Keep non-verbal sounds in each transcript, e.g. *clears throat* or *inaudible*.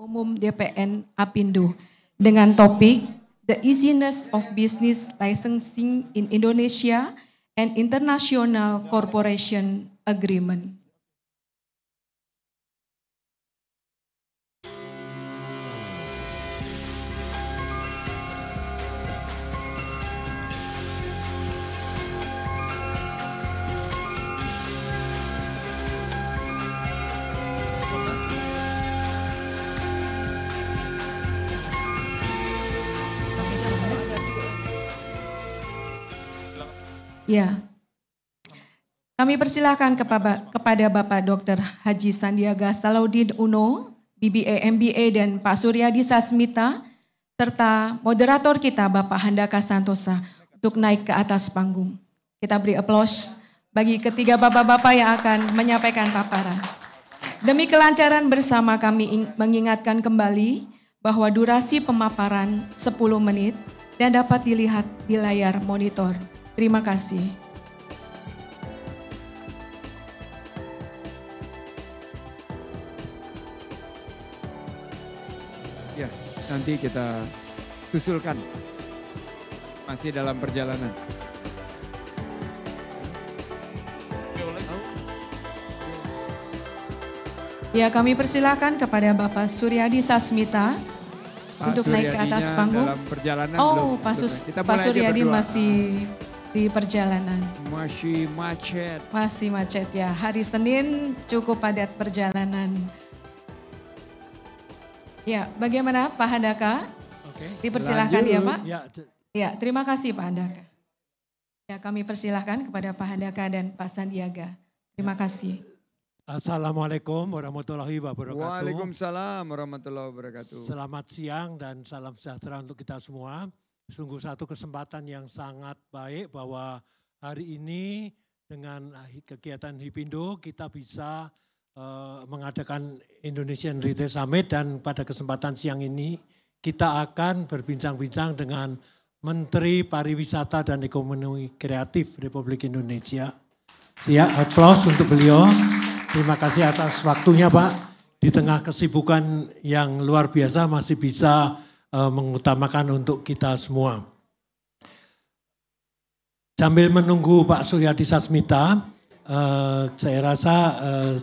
Umum DPN Apindo dengan topik The Easiness of Business Licensing in Indonesia and International Corporation Agreement. Ya. Kami persilahkan kepada, kepada Bapak Dr. Haji Sandiaga Salaudin Uno, BBA MBA dan Pak Suryadi Sasmita, serta moderator kita Bapak Handaka Santosa untuk naik ke atas panggung. Kita beri aplaus bagi ketiga bapak-bapak yang akan menyampaikan paparan. Demi kelancaran bersama kami mengingatkan kembali bahwa durasi pemaparan 10 menit dan dapat dilihat di layar monitor. Terima kasih. Ya, nanti kita susulkan. Masih dalam perjalanan. Ya, kami persilahkan kepada Bapak Suryadi Sasmita Pak untuk Suryadinya naik ke atas panggung. Dalam perjalanan oh, belum, Pak, Sus, Pak Suryadi masih di perjalanan. Masih macet. Masih macet ya. Hari Senin cukup padat perjalanan. Ya, bagaimana Pak Handaka? Oke. Dipersilahkan ya, lanjut. ya Pak. Ya. ya, terima kasih Pak Handaka. Ya, kami persilahkan kepada Pak Handaka dan Pak Sandiaga. Terima ya. kasih. Assalamualaikum warahmatullahi wabarakatuh. Waalaikumsalam warahmatullahi wabarakatuh. Selamat siang dan salam sejahtera untuk kita semua sungguh satu kesempatan yang sangat baik bahwa hari ini dengan kegiatan Hipindo kita bisa uh, mengadakan Indonesian Retail Summit dan pada kesempatan siang ini kita akan berbincang-bincang dengan Menteri Pariwisata dan Ekonomi Kreatif Republik Indonesia. Siap, aplaus untuk beliau. Terima kasih atas waktunya Pak. Di tengah kesibukan yang luar biasa masih bisa Eh, mengutamakan untuk kita semua. Sambil menunggu Pak Suryadi Sasmita, eh, saya rasa eh,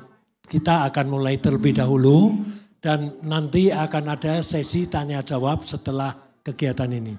kita akan mulai terlebih dahulu dan nanti akan ada sesi tanya jawab setelah kegiatan ini.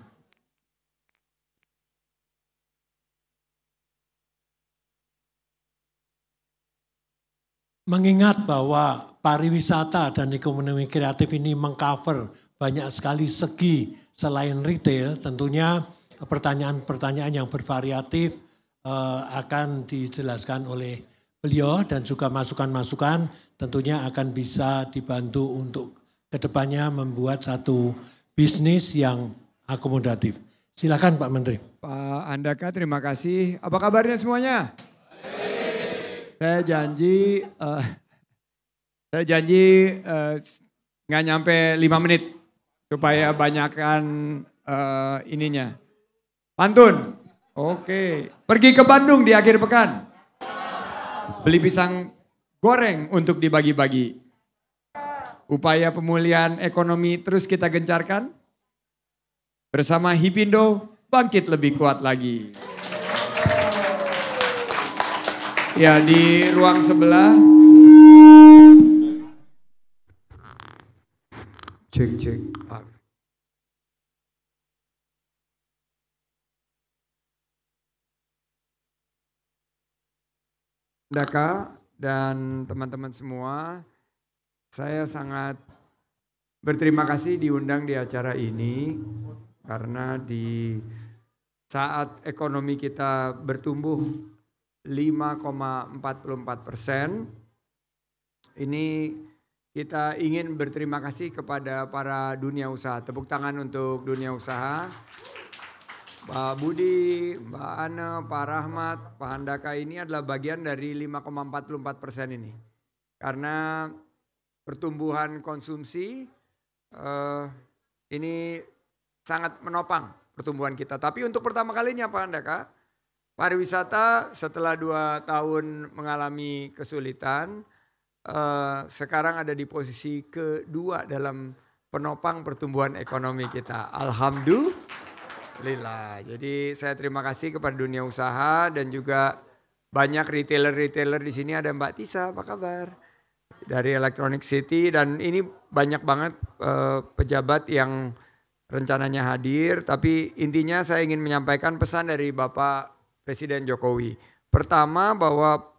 mengingat bahwa pariwisata dan ekonomi kreatif ini mengcover banyak sekali segi selain retail tentunya pertanyaan-pertanyaan yang bervariatif uh, akan dijelaskan oleh beliau dan juga masukan-masukan tentunya akan bisa dibantu untuk kedepannya membuat satu bisnis yang akomodatif. Silakan Pak Menteri. Pak Andaka terima kasih. Apa kabarnya semuanya? Saya janji, uh, saya janji uh, nggak nyampe lima menit supaya banyakkan uh, eh, ininya. Pantun. Oke. Okay. Pergi ke Bandung di akhir pekan. Beli pisang goreng untuk dibagi-bagi. Upaya pemulihan ekonomi terus kita gencarkan. Bersama Hipindo bangkit lebih kuat lagi. Ya di ruang sebelah. Cek cek. Daka dan teman-teman semua, saya sangat berterima kasih diundang di acara ini karena di saat ekonomi kita bertumbuh 5,44 persen, ini kita ingin berterima kasih kepada para dunia usaha. Tepuk tangan untuk dunia usaha. Pak Budi, Pak Ana, Pak Rahmat, Pak Handaka ini adalah bagian dari 5,44 persen ini. Karena pertumbuhan konsumsi eh, ini sangat menopang pertumbuhan kita. Tapi untuk pertama kalinya Pak Handaka, pariwisata setelah dua tahun mengalami kesulitan, eh, sekarang ada di posisi kedua dalam penopang pertumbuhan ekonomi kita. Alhamdulillah. Alhamdulillah. Jadi saya terima kasih kepada dunia usaha dan juga banyak retailer-retailer di sini ada Mbak Tisa, apa kabar? Dari Electronic City dan ini banyak banget uh, pejabat yang rencananya hadir tapi intinya saya ingin menyampaikan pesan dari Bapak Presiden Jokowi. Pertama bahwa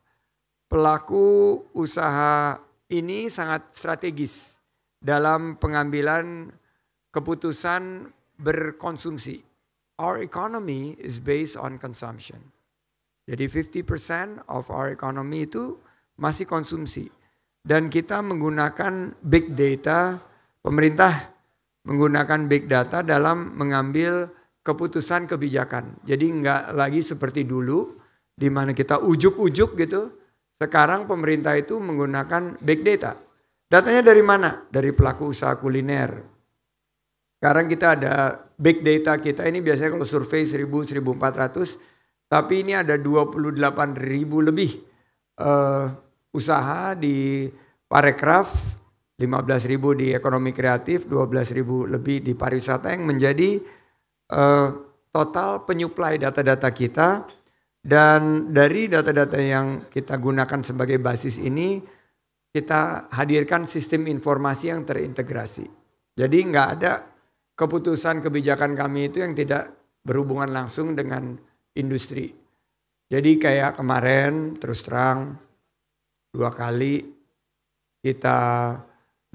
pelaku usaha ini sangat strategis dalam pengambilan keputusan berkonsumsi our economy is based on consumption. Jadi 50% of our economy itu masih konsumsi. Dan kita menggunakan big data, pemerintah menggunakan big data dalam mengambil keputusan kebijakan. Jadi nggak lagi seperti dulu, di mana kita ujuk-ujuk gitu. Sekarang pemerintah itu menggunakan big data. Datanya dari mana? Dari pelaku usaha kuliner. Sekarang kita ada big data kita ini biasanya kalau survei 1000 1400 tapi ini ada 28.000 lebih uh, usaha di parekraf 15.000 di ekonomi kreatif 12.000 lebih di pariwisata yang menjadi uh, total penyuplai data-data kita dan dari data-data yang kita gunakan sebagai basis ini kita hadirkan sistem informasi yang terintegrasi. Jadi nggak ada keputusan kebijakan kami itu yang tidak berhubungan langsung dengan industri. Jadi kayak kemarin terus terang dua kali kita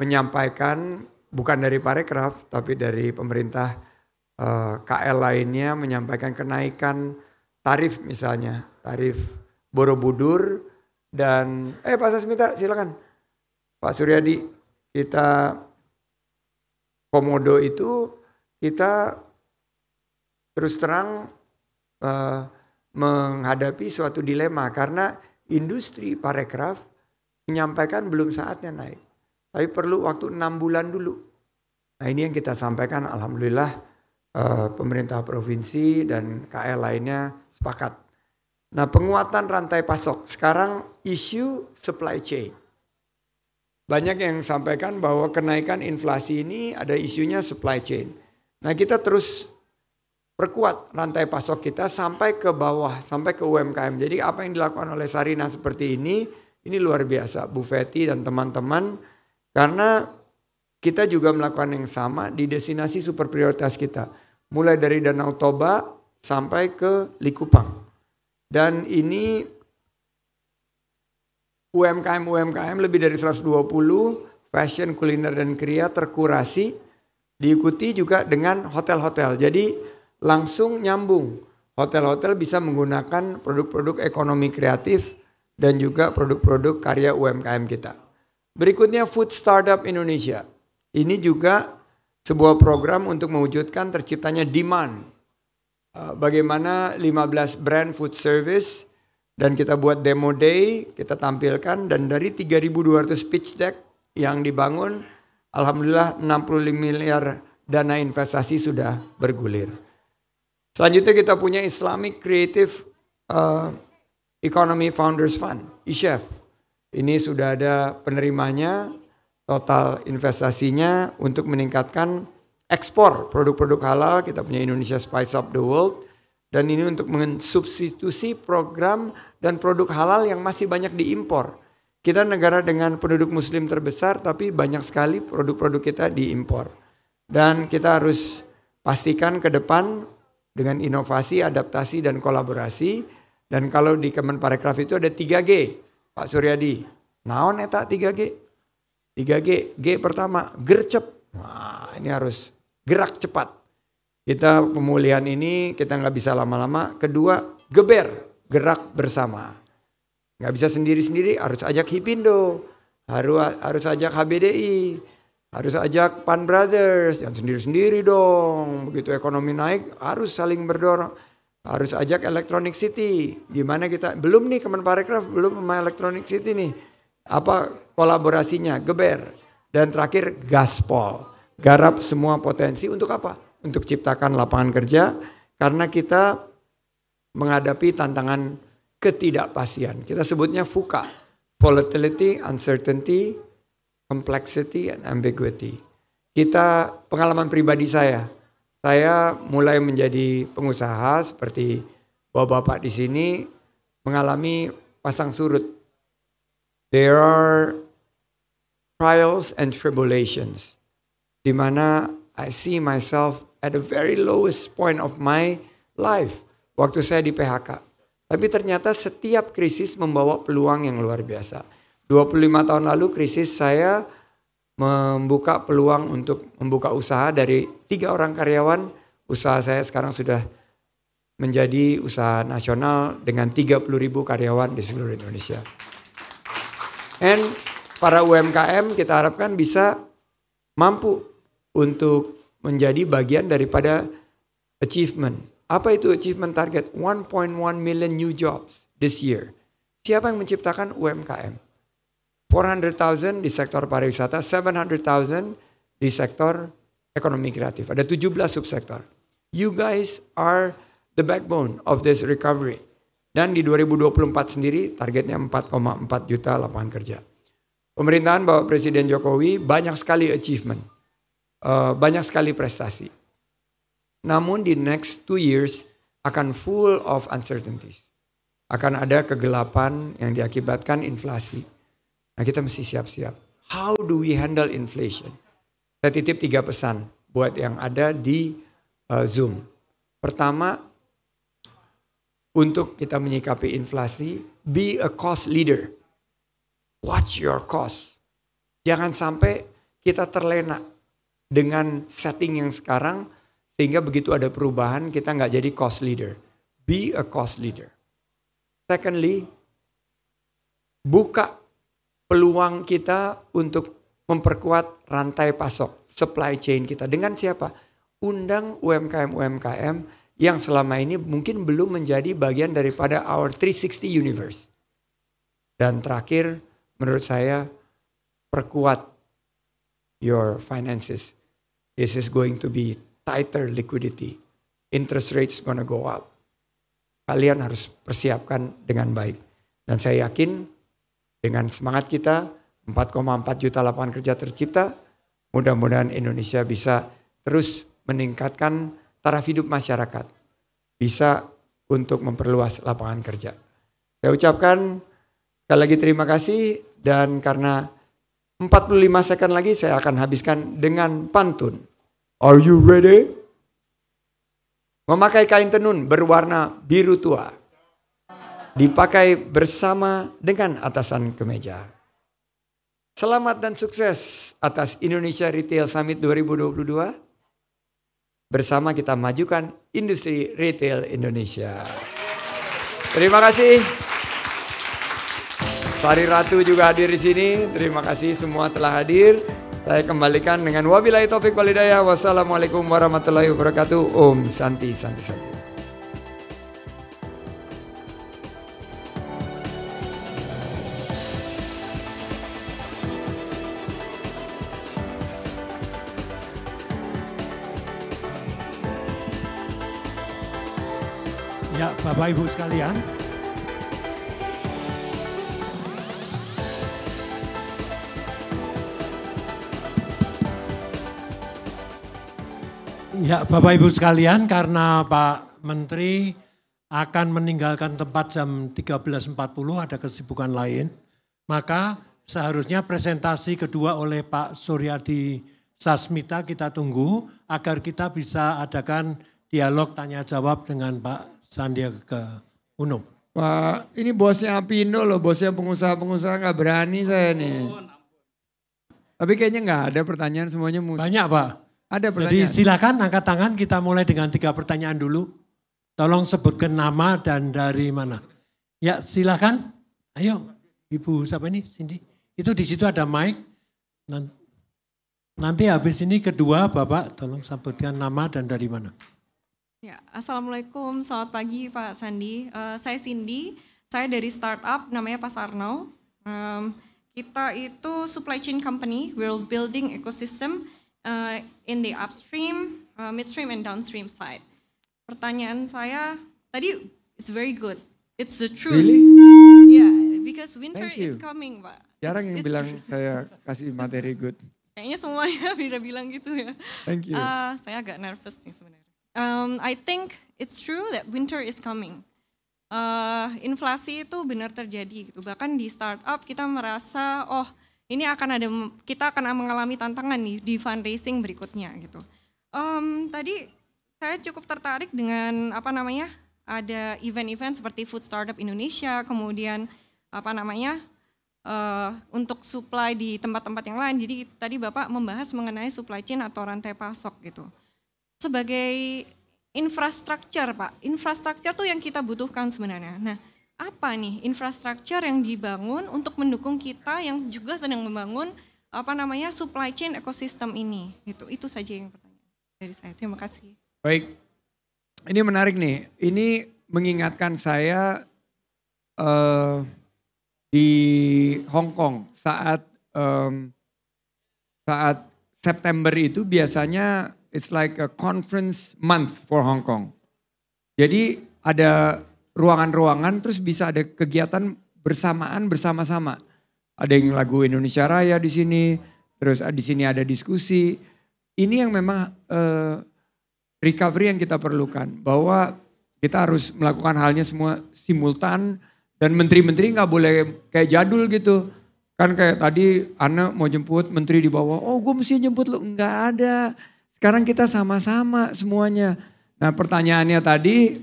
menyampaikan bukan dari Parekraf tapi dari pemerintah eh, KL lainnya menyampaikan kenaikan tarif misalnya, tarif Borobudur dan eh Pak Sasmita silakan. Pak Suryadi kita komodo itu kita terus terang uh, menghadapi suatu dilema karena industri parekraf menyampaikan belum saatnya naik. Tapi perlu waktu enam bulan dulu. Nah ini yang kita sampaikan alhamdulillah uh, pemerintah provinsi dan KL lainnya sepakat. Nah penguatan rantai pasok. Sekarang isu supply chain. Banyak yang sampaikan bahwa kenaikan inflasi ini ada isunya supply chain. Nah kita terus perkuat rantai pasok kita sampai ke bawah, sampai ke UMKM. Jadi apa yang dilakukan oleh Sarina seperti ini, ini luar biasa. Bu Feti dan teman-teman, karena kita juga melakukan yang sama di destinasi super prioritas kita. Mulai dari Danau Toba sampai ke Likupang. Dan ini UMKM-UMKM lebih dari 120 fashion, kuliner, dan kriya terkurasi diikuti juga dengan hotel-hotel. Jadi langsung nyambung. Hotel-hotel bisa menggunakan produk-produk ekonomi kreatif dan juga produk-produk karya UMKM kita. Berikutnya Food Startup Indonesia. Ini juga sebuah program untuk mewujudkan terciptanya demand. Eh, bagaimana 15 brand food service dan kita buat demo day, kita tampilkan dan dari 3.200 pitch deck yang dibangun, alhamdulillah 65 miliar dana investasi sudah bergulir. Selanjutnya kita punya Islamic Creative uh, Economy Founders Fund, ISHEF. Ini sudah ada penerimanya, total investasinya untuk meningkatkan ekspor produk-produk halal. Kita punya Indonesia Spice Up the World dan ini untuk mensubstitusi program dan produk halal yang masih banyak diimpor. Kita negara dengan penduduk muslim terbesar tapi banyak sekali produk-produk kita diimpor. Dan kita harus pastikan ke depan dengan inovasi, adaptasi, dan kolaborasi. Dan kalau di Kemenparekraf itu ada 3G, Pak Suryadi. Naon eta 3G? 3G, G pertama, gercep. Wah, ini harus gerak cepat. Kita pemulihan ini kita nggak bisa lama-lama. Kedua, geber, gerak bersama. Nggak bisa sendiri-sendiri, harus ajak Hipindo, harus harus ajak HBDI, harus ajak Pan Brothers, jangan sendiri-sendiri dong. Begitu ekonomi naik, harus saling berdorong. Harus ajak Electronic City. Gimana kita, belum nih Kemenparekraf, belum sama Electronic City nih. Apa kolaborasinya, geber. Dan terakhir, gaspol. Garap semua potensi untuk apa? untuk ciptakan lapangan kerja karena kita menghadapi tantangan ketidakpastian. Kita sebutnya VUCA, volatility, uncertainty, complexity, and ambiguity. Kita pengalaman pribadi saya, saya mulai menjadi pengusaha seperti bapak-bapak di sini mengalami pasang surut. There are trials and tribulations, di mana I see myself at the very lowest point of my life waktu saya di PHK. Tapi ternyata setiap krisis membawa peluang yang luar biasa. 25 tahun lalu krisis saya membuka peluang untuk membuka usaha dari tiga orang karyawan. Usaha saya sekarang sudah menjadi usaha nasional dengan 30 ribu karyawan di seluruh Indonesia. And para UMKM kita harapkan bisa mampu untuk menjadi bagian daripada achievement. Apa itu achievement target? 1.1 million new jobs this year. Siapa yang menciptakan UMKM? 400.000 di sektor pariwisata, 700.000 di sektor ekonomi kreatif. Ada 17 subsektor. You guys are the backbone of this recovery. Dan di 2024 sendiri targetnya 4,4 juta lapangan kerja. Pemerintahan Bapak Presiden Jokowi banyak sekali achievement Eh, banyak sekali prestasi. Namun di next two years akan full of uncertainties. Akan ada kegelapan yang diakibatkan inflasi. Nah kita mesti siap-siap. How do we handle inflation? Saya titip tiga pesan buat yang ada di uh, Zoom. Pertama, untuk kita menyikapi inflasi, be a cost leader. Watch your cost. Jangan sampai kita terlena dengan setting yang sekarang sehingga begitu ada perubahan kita nggak jadi cost leader. Be a cost leader. Secondly, buka peluang kita untuk memperkuat rantai pasok, supply chain kita. Dengan siapa? Undang UMKM-UMKM yang selama ini mungkin belum menjadi bagian daripada our 360 universe. Dan terakhir, menurut saya, perkuat your finances this is going to be tighter liquidity. Interest rates gonna go up. Kalian harus persiapkan dengan baik. Dan saya yakin dengan semangat kita 4,4 juta lapangan kerja tercipta, mudah-mudahan Indonesia bisa terus meningkatkan taraf hidup masyarakat. Bisa untuk memperluas lapangan kerja. Saya ucapkan sekali lagi terima kasih dan karena 45 second lagi saya akan habiskan dengan pantun. Are you ready? Memakai kain tenun berwarna biru tua. Dipakai bersama dengan atasan kemeja. Selamat dan sukses atas Indonesia Retail Summit 2022. Bersama kita majukan industri retail Indonesia. Terima kasih. Sari Ratu juga hadir di sini. Terima kasih semua telah hadir. Saya kembalikan dengan wabillahi taufik walidaya. Wassalamualaikum warahmatullahi wabarakatuh. Om Santi Santi Santi. Ya, Bapak Ibu sekalian, Ya, Bapak Ibu sekalian, karena Pak Menteri akan meninggalkan tempat jam 13.40 ada kesibukan lain, maka seharusnya presentasi kedua oleh Pak Suryadi Sasmita kita tunggu agar kita bisa adakan dialog tanya jawab dengan Pak Sandiaga Uno. Pak ini bosnya Apindo loh, bosnya pengusaha-pengusaha nggak berani saya nih. Tapi kayaknya nggak ada pertanyaan semuanya musik. Banyak Pak. Ada pertanyaan. Jadi silakan angkat tangan kita mulai dengan tiga pertanyaan dulu. Tolong sebutkan nama dan dari mana. Ya silakan. Ayo Ibu siapa ini? Cindy. Itu di situ ada mic. Nanti habis ini kedua Bapak tolong sebutkan nama dan dari mana. Ya, Assalamualaikum, selamat pagi Pak Sandi. Uh, saya Cindy, saya dari startup namanya Pasarno. Um, kita itu supply chain company, world building ecosystem uh, in the upstream, uh, midstream, and downstream side. Pertanyaan saya tadi, it's very good. It's the truth. Really? Yeah, because winter is coming, Pak. Jarang yang it's bilang saya kasih materi good. Kayaknya semuanya tidak *laughs* bilang gitu ya. Thank you. Uh, saya agak nervous nih sebenarnya. Um, I think it's true that winter is coming. Uh, inflasi itu benar terjadi gitu. Bahkan di startup kita merasa, oh ini akan ada kita akan mengalami tantangan nih di fundraising berikutnya gitu. Um, tadi saya cukup tertarik dengan apa namanya ada event-event seperti Food Startup Indonesia, kemudian apa namanya uh, untuk supply di tempat-tempat yang lain. Jadi tadi Bapak membahas mengenai supply chain atau rantai pasok gitu. Sebagai infrastruktur Pak, infrastruktur tuh yang kita butuhkan sebenarnya. Nah, apa nih infrastruktur yang dibangun untuk mendukung kita yang juga sedang membangun apa namanya supply chain ekosistem ini gitu itu saja yang pertanyaan dari saya terima kasih baik ini menarik nih ini mengingatkan saya uh, di Hong Kong saat um, saat September itu biasanya it's like a conference month for Hong Kong jadi ada ruangan-ruangan terus bisa ada kegiatan bersamaan bersama-sama. Ada yang lagu Indonesia Raya di sini, terus di sini ada diskusi. Ini yang memang eh, recovery yang kita perlukan bahwa kita harus melakukan halnya semua simultan dan menteri-menteri nggak boleh kayak jadul gitu. Kan kayak tadi Ana mau jemput menteri di bawah, oh gue mesti jemput lu. Nggak ada. Sekarang kita sama-sama semuanya. Nah pertanyaannya tadi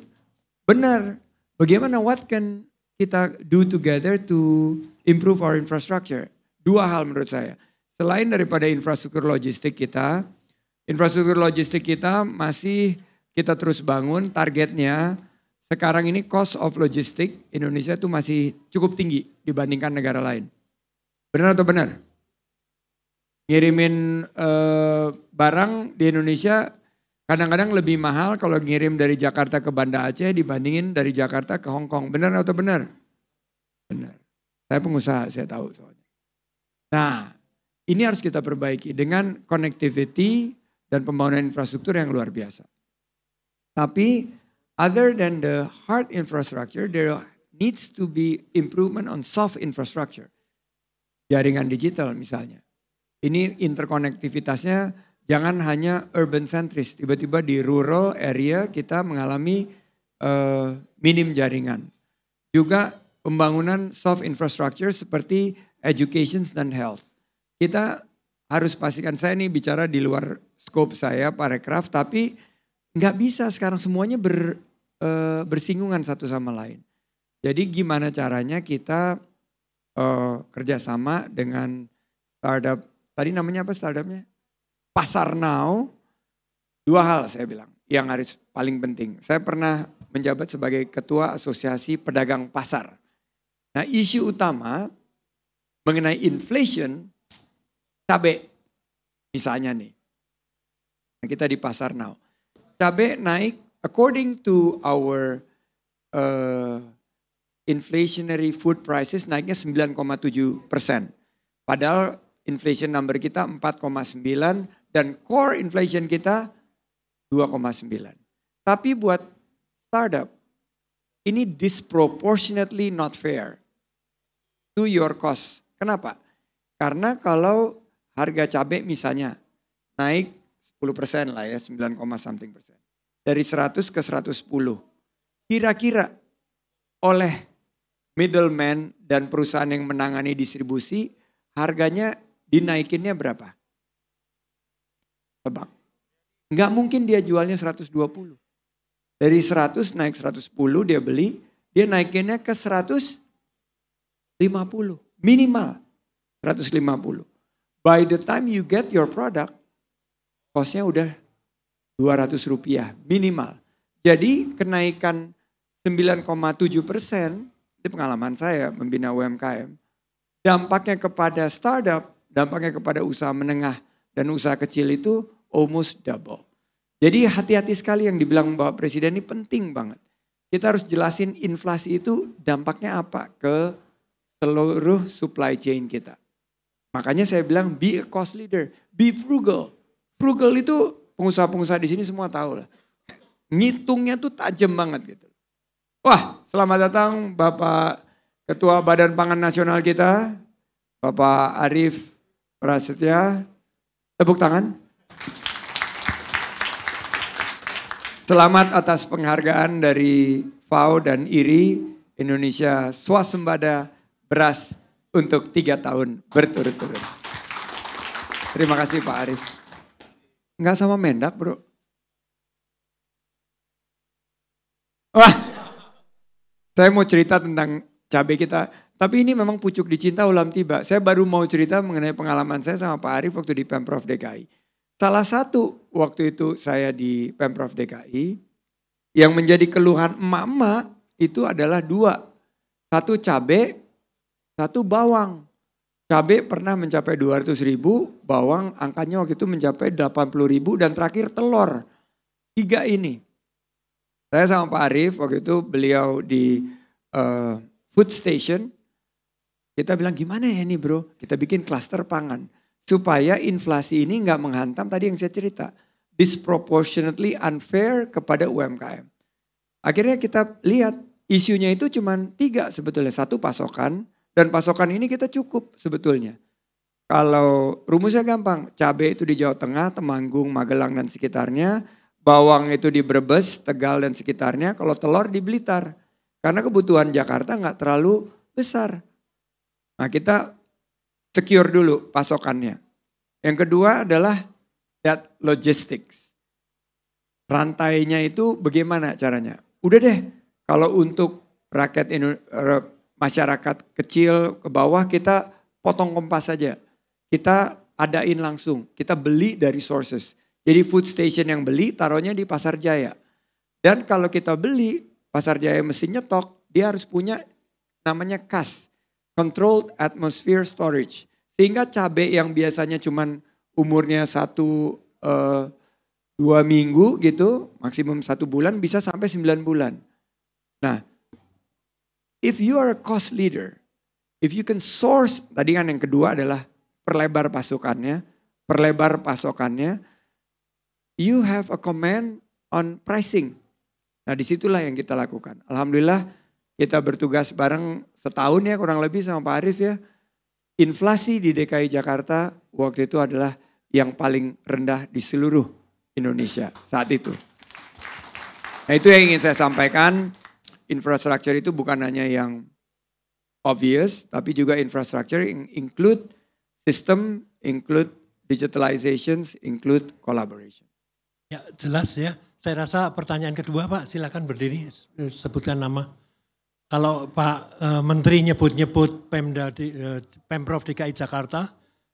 benar Bagaimana what can kita do together to improve our infrastructure? Dua hal menurut saya. Selain daripada infrastruktur logistik kita, infrastruktur logistik kita masih kita terus bangun targetnya sekarang ini cost of logistik Indonesia itu masih cukup tinggi dibandingkan negara lain. Benar atau benar? Ngirimin uh, barang di Indonesia Kadang-kadang lebih mahal kalau ngirim dari Jakarta ke Banda Aceh dibandingin dari Jakarta ke Hong Kong. Benar atau benar? Benar. Saya pengusaha, saya tahu soalnya. Nah, ini harus kita perbaiki dengan connectivity dan pembangunan infrastruktur yang luar biasa. Tapi other than the hard infrastructure, there needs to be improvement on soft infrastructure. Jaringan digital misalnya. Ini interkonektivitasnya jangan hanya urban centris. Tiba-tiba di rural area kita mengalami uh, minim jaringan. Juga pembangunan soft infrastructure seperti education dan health. Kita harus pastikan saya ini bicara di luar scope saya parekraf tapi nggak bisa sekarang semuanya ber, e, bersinggungan satu sama lain. Jadi gimana caranya kita e, kerjasama dengan startup tadi namanya apa startupnya? pasar now, dua hal saya bilang yang harus paling penting. Saya pernah menjabat sebagai ketua asosiasi pedagang pasar. Nah isu utama mengenai inflation cabai misalnya nih. Nah, Kita di pasar now. Cabai naik according to our uh, inflationary food prices naiknya 9,7 persen. Padahal inflation number kita 4,9 dan core inflation kita 2,9. Tapi buat startup, ini disproportionately not fair to your cost. Kenapa? Karena kalau harga cabai misalnya naik 10 persen lah ya, 9, something persen. Dari 100 ke 110. Kira-kira oleh middleman dan perusahaan yang menangani distribusi, harganya dinaikinnya berapa? Tebak. Nggak mungkin dia jualnya 120. Dari 100 naik 110 dia beli, dia naikinnya ke 150 minimal 150. By the time you get your product, costnya udah 200 rupiah minimal. Jadi kenaikan 9,7 persen, itu pengalaman saya membina UMKM, dampaknya kepada startup, dampaknya kepada usaha menengah dan usaha kecil itu almost double. Jadi hati-hati sekali yang dibilang Bapak Presiden ini penting banget. Kita harus jelasin inflasi itu dampaknya apa ke seluruh supply chain kita. Makanya saya bilang be a cost leader, be frugal. Frugal itu pengusaha-pengusaha di sini semua tahu lah. Ngitungnya tuh tajam banget gitu. Wah, selamat datang Bapak Ketua Badan Pangan Nasional kita, Bapak Arif Prasetya. Tepuk tangan. Selamat atas penghargaan dari FAO dan IRI Indonesia Swasembada Beras untuk tiga tahun berturut-turut. Terima kasih Pak Arief. Enggak sama Mendak bro. Wah, saya mau cerita tentang cabai kita tapi ini memang pucuk dicinta ulam tiba. Saya baru mau cerita mengenai pengalaman saya sama Pak Arief waktu di Pemprov DKI. Salah satu waktu itu saya di Pemprov DKI, yang menjadi keluhan emak-emak itu adalah dua. Satu cabe, satu bawang. Cabe pernah mencapai 200 ribu, bawang angkanya waktu itu mencapai 80 ribu, dan terakhir telur. Tiga ini. Saya sama Pak Arief waktu itu beliau di uh, food station, kita bilang gimana ya ini bro? Kita bikin klaster pangan. Supaya inflasi ini nggak menghantam tadi yang saya cerita. Disproportionately unfair kepada UMKM. Akhirnya kita lihat isunya itu cuma tiga sebetulnya. Satu pasokan dan pasokan ini kita cukup sebetulnya. Kalau rumusnya gampang, cabai itu di Jawa Tengah, Temanggung, Magelang dan sekitarnya. Bawang itu di Brebes, Tegal dan sekitarnya. Kalau telur di Blitar. Karena kebutuhan Jakarta nggak terlalu besar. Nah kita secure dulu pasokannya. Yang kedua adalah that logistics. Rantainya itu bagaimana caranya? Udah deh, kalau untuk rakyat eh, masyarakat kecil ke bawah kita potong kompas saja. Kita adain langsung, kita beli dari sources. Jadi food station yang beli taruhnya di Pasar Jaya. Dan kalau kita beli, Pasar Jaya mesti nyetok, dia harus punya namanya kas. Controlled Atmosphere Storage. Sehingga cabai yang biasanya cuma umurnya satu uh, dua minggu gitu, maksimum satu bulan bisa sampai sembilan bulan. Nah, if you are a cost leader, if you can source, tadi kan yang kedua adalah perlebar pasukannya, perlebar pasokannya, you have a command on pricing. Nah disitulah yang kita lakukan. Alhamdulillah kita bertugas bareng setahun ya kurang lebih sama Pak Arif ya. Inflasi di DKI Jakarta waktu itu adalah yang paling rendah di seluruh Indonesia saat itu. Nah itu yang ingin saya sampaikan, infrastruktur itu bukan hanya yang obvious, tapi juga infrastruktur include system, include digitalizations, include collaboration. Ya jelas ya, saya rasa pertanyaan kedua Pak, silakan berdiri, sebutkan nama. Kalau Pak e, Menteri nyebut-nyebut Pemda di, e, Pemprov DKI Jakarta,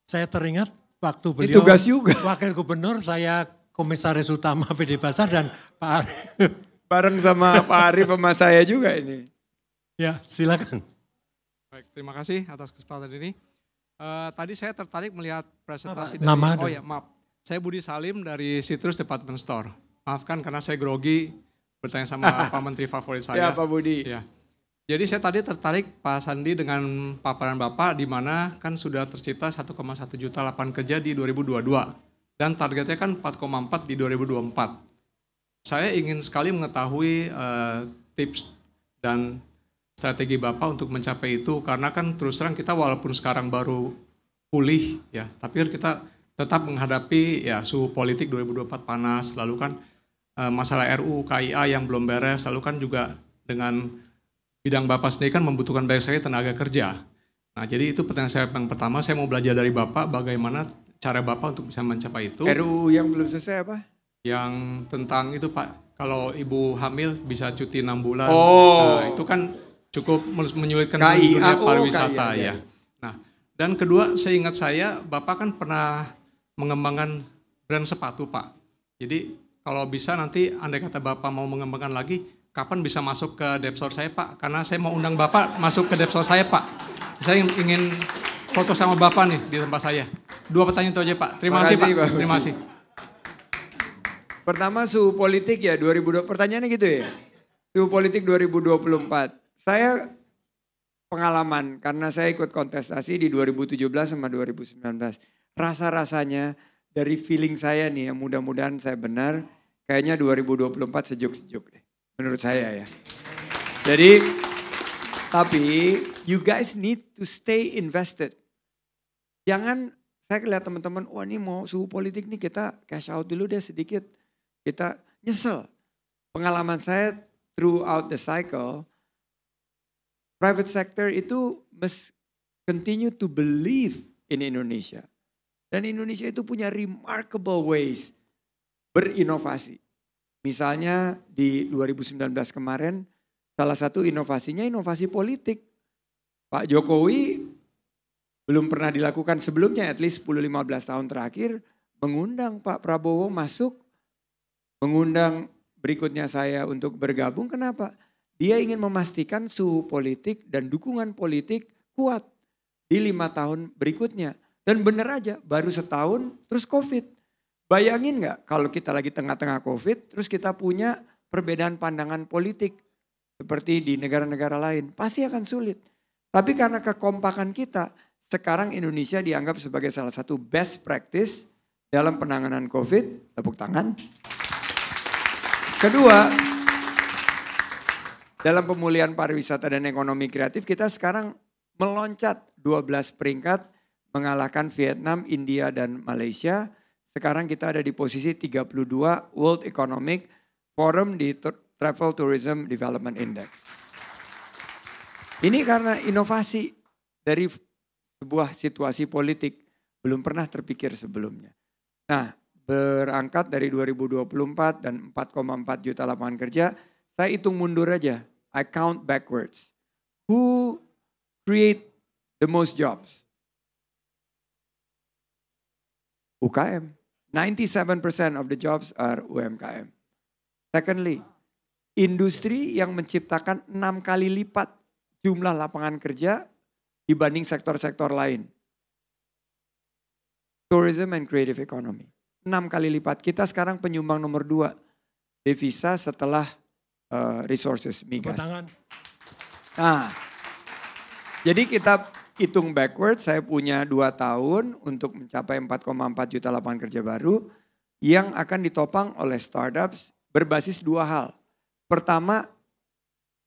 saya teringat waktu beliau tugas juga. *laughs* wakil gubernur, saya komisaris utama PD Pasar dan Pak Arif. *laughs* Bareng sama Pak Arif sama saya juga ini. Ya, silakan. Baik, terima kasih atas kesempatan ini. Uh, tadi saya tertarik melihat presentasi Nama, dari, nama oh ya maaf, saya Budi Salim dari Citrus Department Store. Maafkan karena saya grogi bertanya sama *laughs* Pak Menteri favorit saya. Ya Pak Budi. Ya. Jadi saya tadi tertarik Pak Sandi dengan paparan Bapak di mana kan sudah tercipta 1,1 juta lapangan kerja di 2022 dan targetnya kan 4,4 di 2024. Saya ingin sekali mengetahui uh, tips dan strategi Bapak untuk mencapai itu karena kan terus terang kita walaupun sekarang baru pulih ya, tapi kan kita tetap menghadapi ya suhu politik 2024 panas, lalu kan uh, masalah RUU KIA yang belum beres, lalu kan juga dengan bidang Bapak sendiri kan membutuhkan banyak sekali tenaga kerja. Nah, jadi itu pertanyaan saya yang pertama, saya mau belajar dari Bapak bagaimana cara Bapak untuk bisa mencapai itu. RU yang belum selesai apa? Yang tentang itu Pak, kalau ibu hamil bisa cuti 6 bulan. Oh. Nah, itu kan cukup menyulitkan KIA, dunia oh, pariwisata ya. ya. Nah, dan kedua seingat saya Bapak kan pernah mengembangkan brand sepatu Pak. Jadi kalau bisa nanti andai kata Bapak mau mengembangkan lagi, kapan bisa masuk ke depsor saya Pak? Karena saya mau undang Bapak masuk ke depsor saya Pak. Saya ingin foto sama Bapak nih di tempat saya. Dua pertanyaan itu aja Pak. Terima kasih, Pak. Terima kasih. Pertama suhu politik ya 2020. Pertanyaannya gitu ya. Suhu politik 2024. Saya pengalaman karena saya ikut kontestasi di 2017 sama 2019. Rasa-rasanya dari feeling saya nih ya mudah-mudahan saya benar. Kayaknya 2024 sejuk-sejuk Menurut saya ya. Jadi, tapi you guys need to stay invested. Jangan saya lihat teman-teman, wah ini mau suhu politik nih kita cash out dulu deh sedikit. Kita nyesel. Pengalaman saya throughout the cycle, private sector itu must continue to believe in Indonesia. Dan Indonesia itu punya remarkable ways berinovasi. Misalnya di 2019 kemarin salah satu inovasinya inovasi politik. Pak Jokowi belum pernah dilakukan sebelumnya, at least 10-15 tahun terakhir, mengundang Pak Prabowo masuk, mengundang berikutnya saya untuk bergabung. Kenapa? Dia ingin memastikan suhu politik dan dukungan politik kuat di lima tahun berikutnya. Dan benar aja, baru setahun terus COVID. Bayangin nggak kalau kita lagi tengah-tengah COVID, terus kita punya perbedaan pandangan politik seperti di negara-negara lain, pasti akan sulit. Tapi karena kekompakan kita, sekarang Indonesia dianggap sebagai salah satu best practice dalam penanganan COVID. Tepuk tangan. Kedua, dalam pemulihan pariwisata dan ekonomi kreatif kita sekarang meloncat 12 peringkat mengalahkan Vietnam, India, dan Malaysia sekarang kita ada di posisi 32 World Economic Forum di Travel Tourism Development Index. Ini karena inovasi dari sebuah situasi politik belum pernah terpikir sebelumnya. Nah, berangkat dari 2024 dan 4,4 juta lapangan kerja, saya hitung mundur aja. I count backwards. Who create the most jobs? UKM. 97% of the jobs are UMKM. Secondly, industri yang menciptakan enam kali lipat jumlah lapangan kerja dibanding sektor-sektor lain. Tourism and creative economy. Enam kali lipat. Kita sekarang penyumbang nomor dua devisa setelah uh, resources migas. Nah, jadi kita hitung backward saya punya dua tahun untuk mencapai 4,4 juta lapangan kerja baru yang akan ditopang oleh startups berbasis dua hal. Pertama,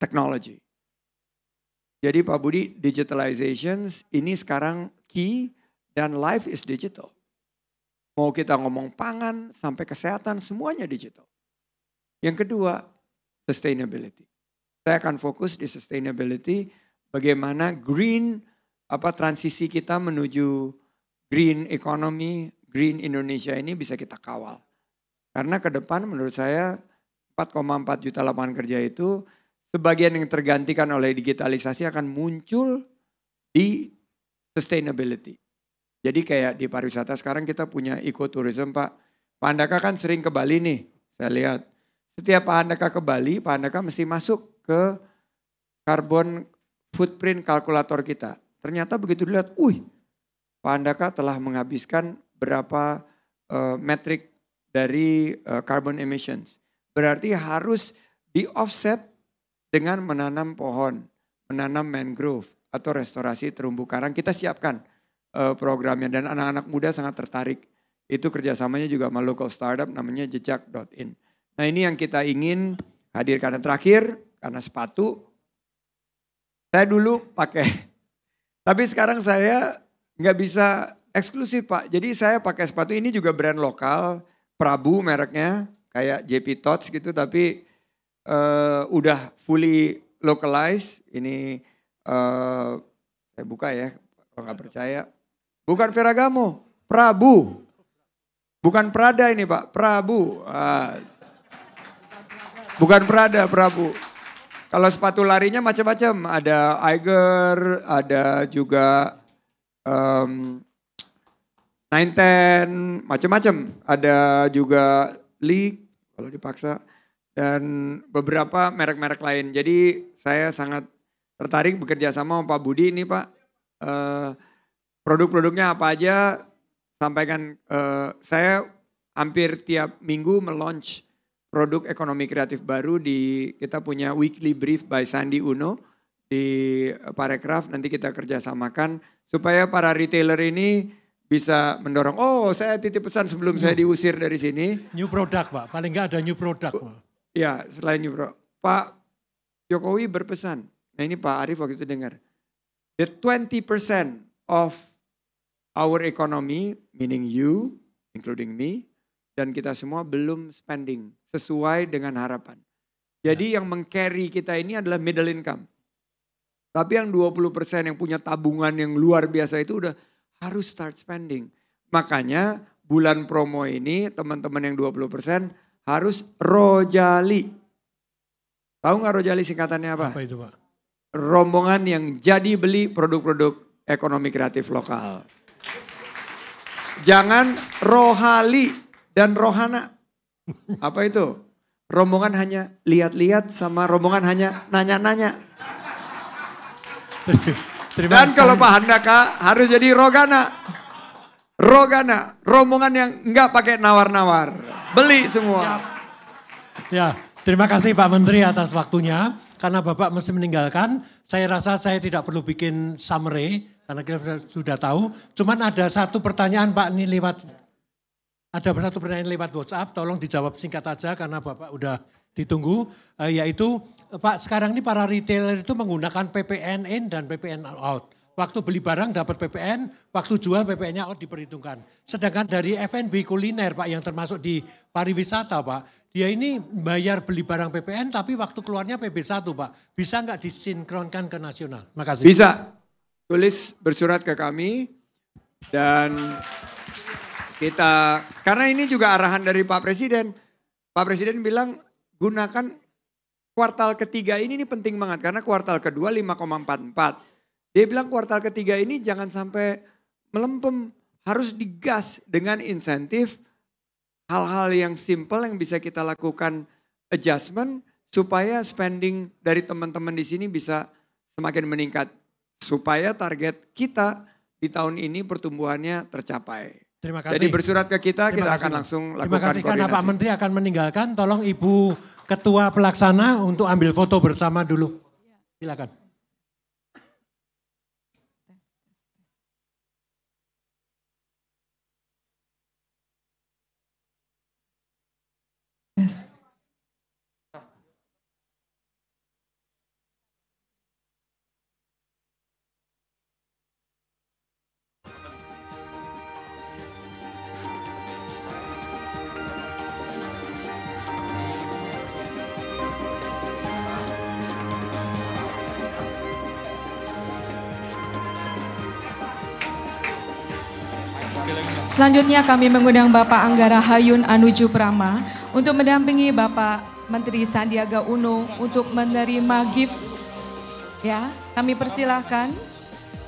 teknologi Jadi Pak Budi, digitalizations ini sekarang key dan life is digital. Mau kita ngomong pangan sampai kesehatan semuanya digital. Yang kedua, sustainability. Saya akan fokus di sustainability bagaimana green apa transisi kita menuju green economy, green Indonesia ini bisa kita kawal. Karena ke depan menurut saya 4,4 juta lapangan kerja itu sebagian yang tergantikan oleh digitalisasi akan muncul di sustainability. Jadi kayak di pariwisata sekarang kita punya ekoturism Pak. Pak Andaka kan sering ke Bali nih, saya lihat. Setiap Pak Andaka ke Bali, Pak Andaka mesti masuk ke carbon footprint kalkulator kita. Ternyata begitu dilihat, wih Pak Andaka telah menghabiskan berapa uh, metrik dari uh, carbon emissions. Berarti harus di offset dengan menanam pohon, menanam mangrove atau restorasi terumbu karang. Kita siapkan uh, programnya dan anak-anak muda sangat tertarik. Itu kerjasamanya juga sama local startup namanya jejak.in. Nah ini yang kita ingin hadirkan. Dan terakhir karena sepatu, saya dulu pakai tapi sekarang saya nggak bisa eksklusif Pak. Jadi saya pakai sepatu ini juga brand lokal, Prabu mereknya, kayak JP Tots gitu tapi uh, udah fully localized. Ini uh, saya buka ya kalau nggak percaya. Bukan Ferragamo, Prabu. Bukan Prada ini Pak, Prabu. Uh, bukan Prada, Prabu. Kalau sepatu larinya macam-macam, ada Iger, ada juga um, Ten, macam-macam. Ada juga League kalau dipaksa dan beberapa merek-merek lain. Jadi saya sangat tertarik bekerja sama Pak Budi ini Pak. Uh, produk-produknya apa aja sampaikan uh, saya hampir tiap minggu meluncur produk ekonomi kreatif baru di kita punya weekly brief by Sandi Uno di eh, Parekraf nanti kita kerjasamakan supaya para retailer ini bisa mendorong oh saya titip pesan sebelum new, saya iya. diusir dari sini new product pak paling nggak ada new product pak. ya selain new product Pak Jokowi berpesan nah ini Pak Arief waktu itu dengar the 20% of our economy meaning you including me dan kita semua belum spending sesuai dengan harapan. Jadi ya. yang mengcarry kita ini adalah middle income. Tapi yang 20% yang punya tabungan yang luar biasa itu udah harus start spending. Makanya bulan promo ini teman-teman yang 20% harus rojali. Tahu nggak rojali singkatannya apa? Apa itu Pak? Rombongan yang jadi beli produk-produk ekonomi kreatif lokal. Jangan rohali dan rohana. Apa itu? Rombongan hanya lihat-lihat sama rombongan hanya nanya-nanya. Dan kalau Pak Handaka harus jadi Rogana. Rogana, rombongan yang enggak pakai nawar-nawar. Beli semua. Ya, terima kasih Pak Menteri atas waktunya. Karena Bapak mesti meninggalkan, saya rasa saya tidak perlu bikin summary karena kita sudah tahu. Cuman ada satu pertanyaan Pak ini lewat ada satu pertanyaan lewat WhatsApp, tolong dijawab singkat aja karena Bapak udah ditunggu, eh, yaitu eh, Pak sekarang ini para retailer itu menggunakan PPN in dan PPN out. Waktu beli barang dapat PPN, waktu jual PPN-nya out diperhitungkan. Sedangkan dari F&B kuliner Pak yang termasuk di pariwisata Pak, dia ini bayar beli barang PPN tapi waktu keluarnya PB1 Pak. Bisa nggak disinkronkan ke nasional? Makasih. Bisa. Tulis bersurat ke kami dan kita karena ini juga arahan dari Pak Presiden. Pak Presiden bilang gunakan kuartal ketiga ini ini penting banget karena kuartal kedua 5,44. Dia bilang kuartal ketiga ini jangan sampai melempem, harus digas dengan insentif hal-hal yang simple yang bisa kita lakukan adjustment supaya spending dari teman-teman di sini bisa semakin meningkat supaya target kita di tahun ini pertumbuhannya tercapai. Terima kasih. Jadi bersurat ke kita, Terima kita kasih. akan langsung lakukan Terima kasih koordinasi. karena Pak Menteri akan meninggalkan, tolong Ibu Ketua Pelaksana untuk ambil foto bersama dulu. Silakan. Selanjutnya kami mengundang Bapak Anggara Hayun Anuju Prama untuk mendampingi Bapak Menteri Sandiaga Uno untuk menerima gift. Ya, kami persilahkan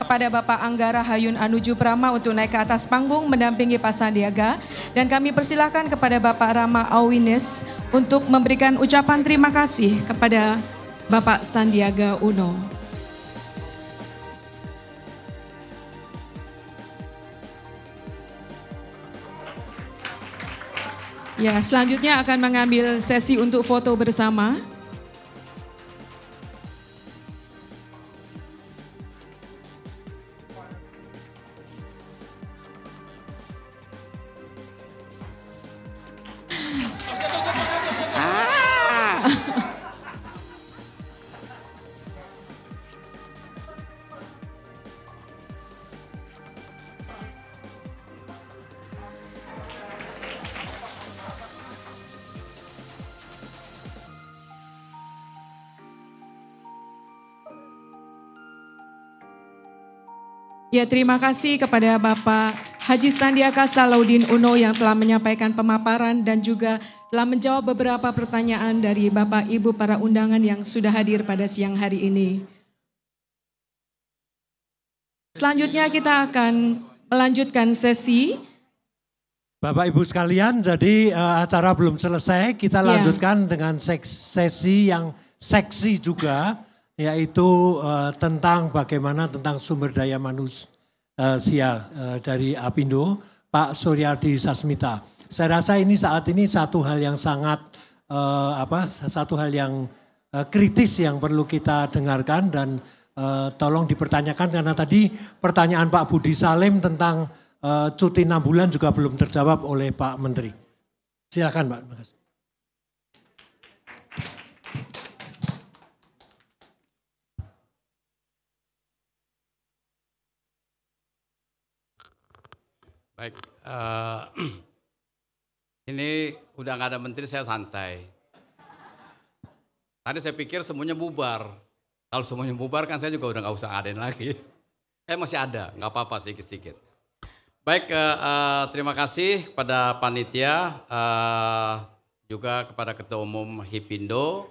kepada Bapak Anggara Hayun Anuju Prama untuk naik ke atas panggung mendampingi Pak Sandiaga dan kami persilahkan kepada Bapak Rama Awines untuk memberikan ucapan terima kasih kepada Bapak Sandiaga Uno. Ya, selanjutnya akan mengambil sesi untuk foto bersama. Ya terima kasih kepada Bapak Haji Sandiaka Salaudin Uno yang telah menyampaikan pemaparan dan juga telah menjawab beberapa pertanyaan dari Bapak Ibu para undangan yang sudah hadir pada siang hari ini. Selanjutnya kita akan melanjutkan sesi. Bapak Ibu sekalian, jadi uh, acara belum selesai, kita ya. lanjutkan ya. dengan sesi yang seksi juga yaitu uh, tentang bagaimana tentang sumber daya manusia eh, uh, eh, dari Apindo, Pak Suryadi Sasmita. Saya rasa ini saat ini satu hal yang sangat uh, apa satu hal yang uh, kritis yang perlu kita dengarkan dan uh, tolong dipertanyakan karena tadi pertanyaan Pak Budi Salim tentang uh, cuti enam bulan juga belum terjawab oleh Pak Menteri. Silakan Pak. Terima kasih. Baik, uh, *clears throat* ini udah nggak ada menteri saya santai. Tadi saya pikir semuanya bubar. Kalau semuanya bubar kan saya juga udah nggak usah ngadain lagi. *laughs* Eh masih ada, nggak apa-apa sedikit-sedikit. Baik, uh, uh, terima kasih kepada panitia, uh, juga kepada Ketua Umum Hipindo.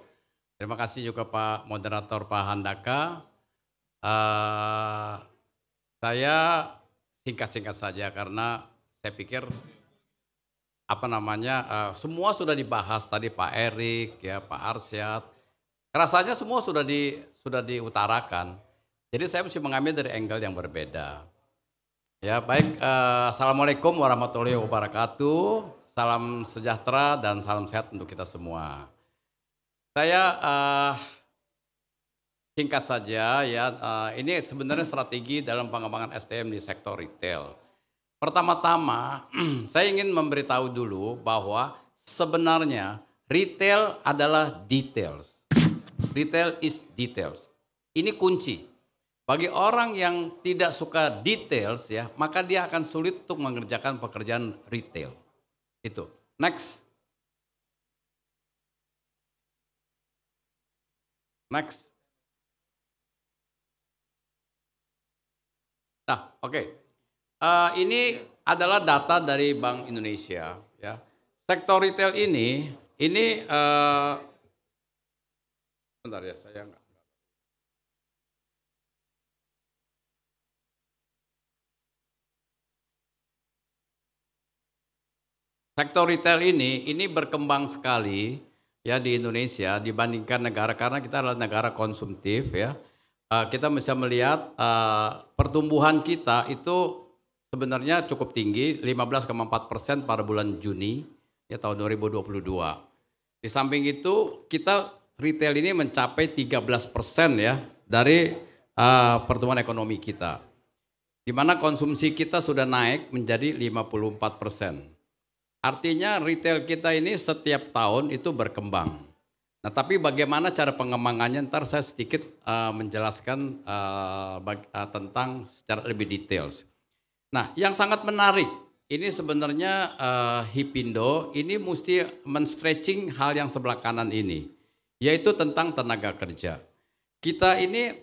Terima kasih juga Pak Moderator Pak Handaka. Uh, saya singkat-singkat saja karena saya pikir apa namanya uh, semua sudah dibahas tadi Pak Erik ya Pak Arsyad rasanya semua sudah di sudah diutarakan jadi saya mesti mengambil dari angle yang berbeda ya baik uh, assalamualaikum warahmatullahi wabarakatuh salam sejahtera dan salam sehat untuk kita semua saya uh, Singkat saja ya, eh, ini sebenarnya strategi dalam pengembangan SDM di sektor retail. Pertama-tama, *clears throat* saya ingin memberitahu dulu bahwa sebenarnya retail adalah details. Retail is details. Ini kunci. Bagi orang yang tidak suka details ya, maka dia akan sulit untuk mengerjakan pekerjaan retail. Itu. Next. Next. Nah, oke. Okay. Uh, eh, ini adalah data dari Bank Indonesia. Ya, sektor retail ini, ini, uh, bentar ya, saya nggak. Sektor retail ini, ini berkembang sekali ya di Indonesia dibandingkan negara karena kita adalah negara konsumtif ya uh, kita bisa melihat uh, pertumbuhan kita itu sebenarnya cukup tinggi 15,4 persen pada bulan Juni ya tahun 2022. Di samping itu kita retail ini mencapai 13 persen ya dari uh, pertumbuhan ekonomi kita. Di mana konsumsi kita sudah naik menjadi 54 persen. Artinya retail kita ini setiap tahun itu berkembang. Nah, tapi bagaimana cara pengembangannya? Ntar saya sedikit uh, menjelaskan uh, uh, tentang secara lebih detail. Nah, yang sangat menarik ini sebenarnya uh, Hipindo ini mesti menstretching hal yang sebelah kanan ini, yaitu tentang tenaga kerja. Kita ini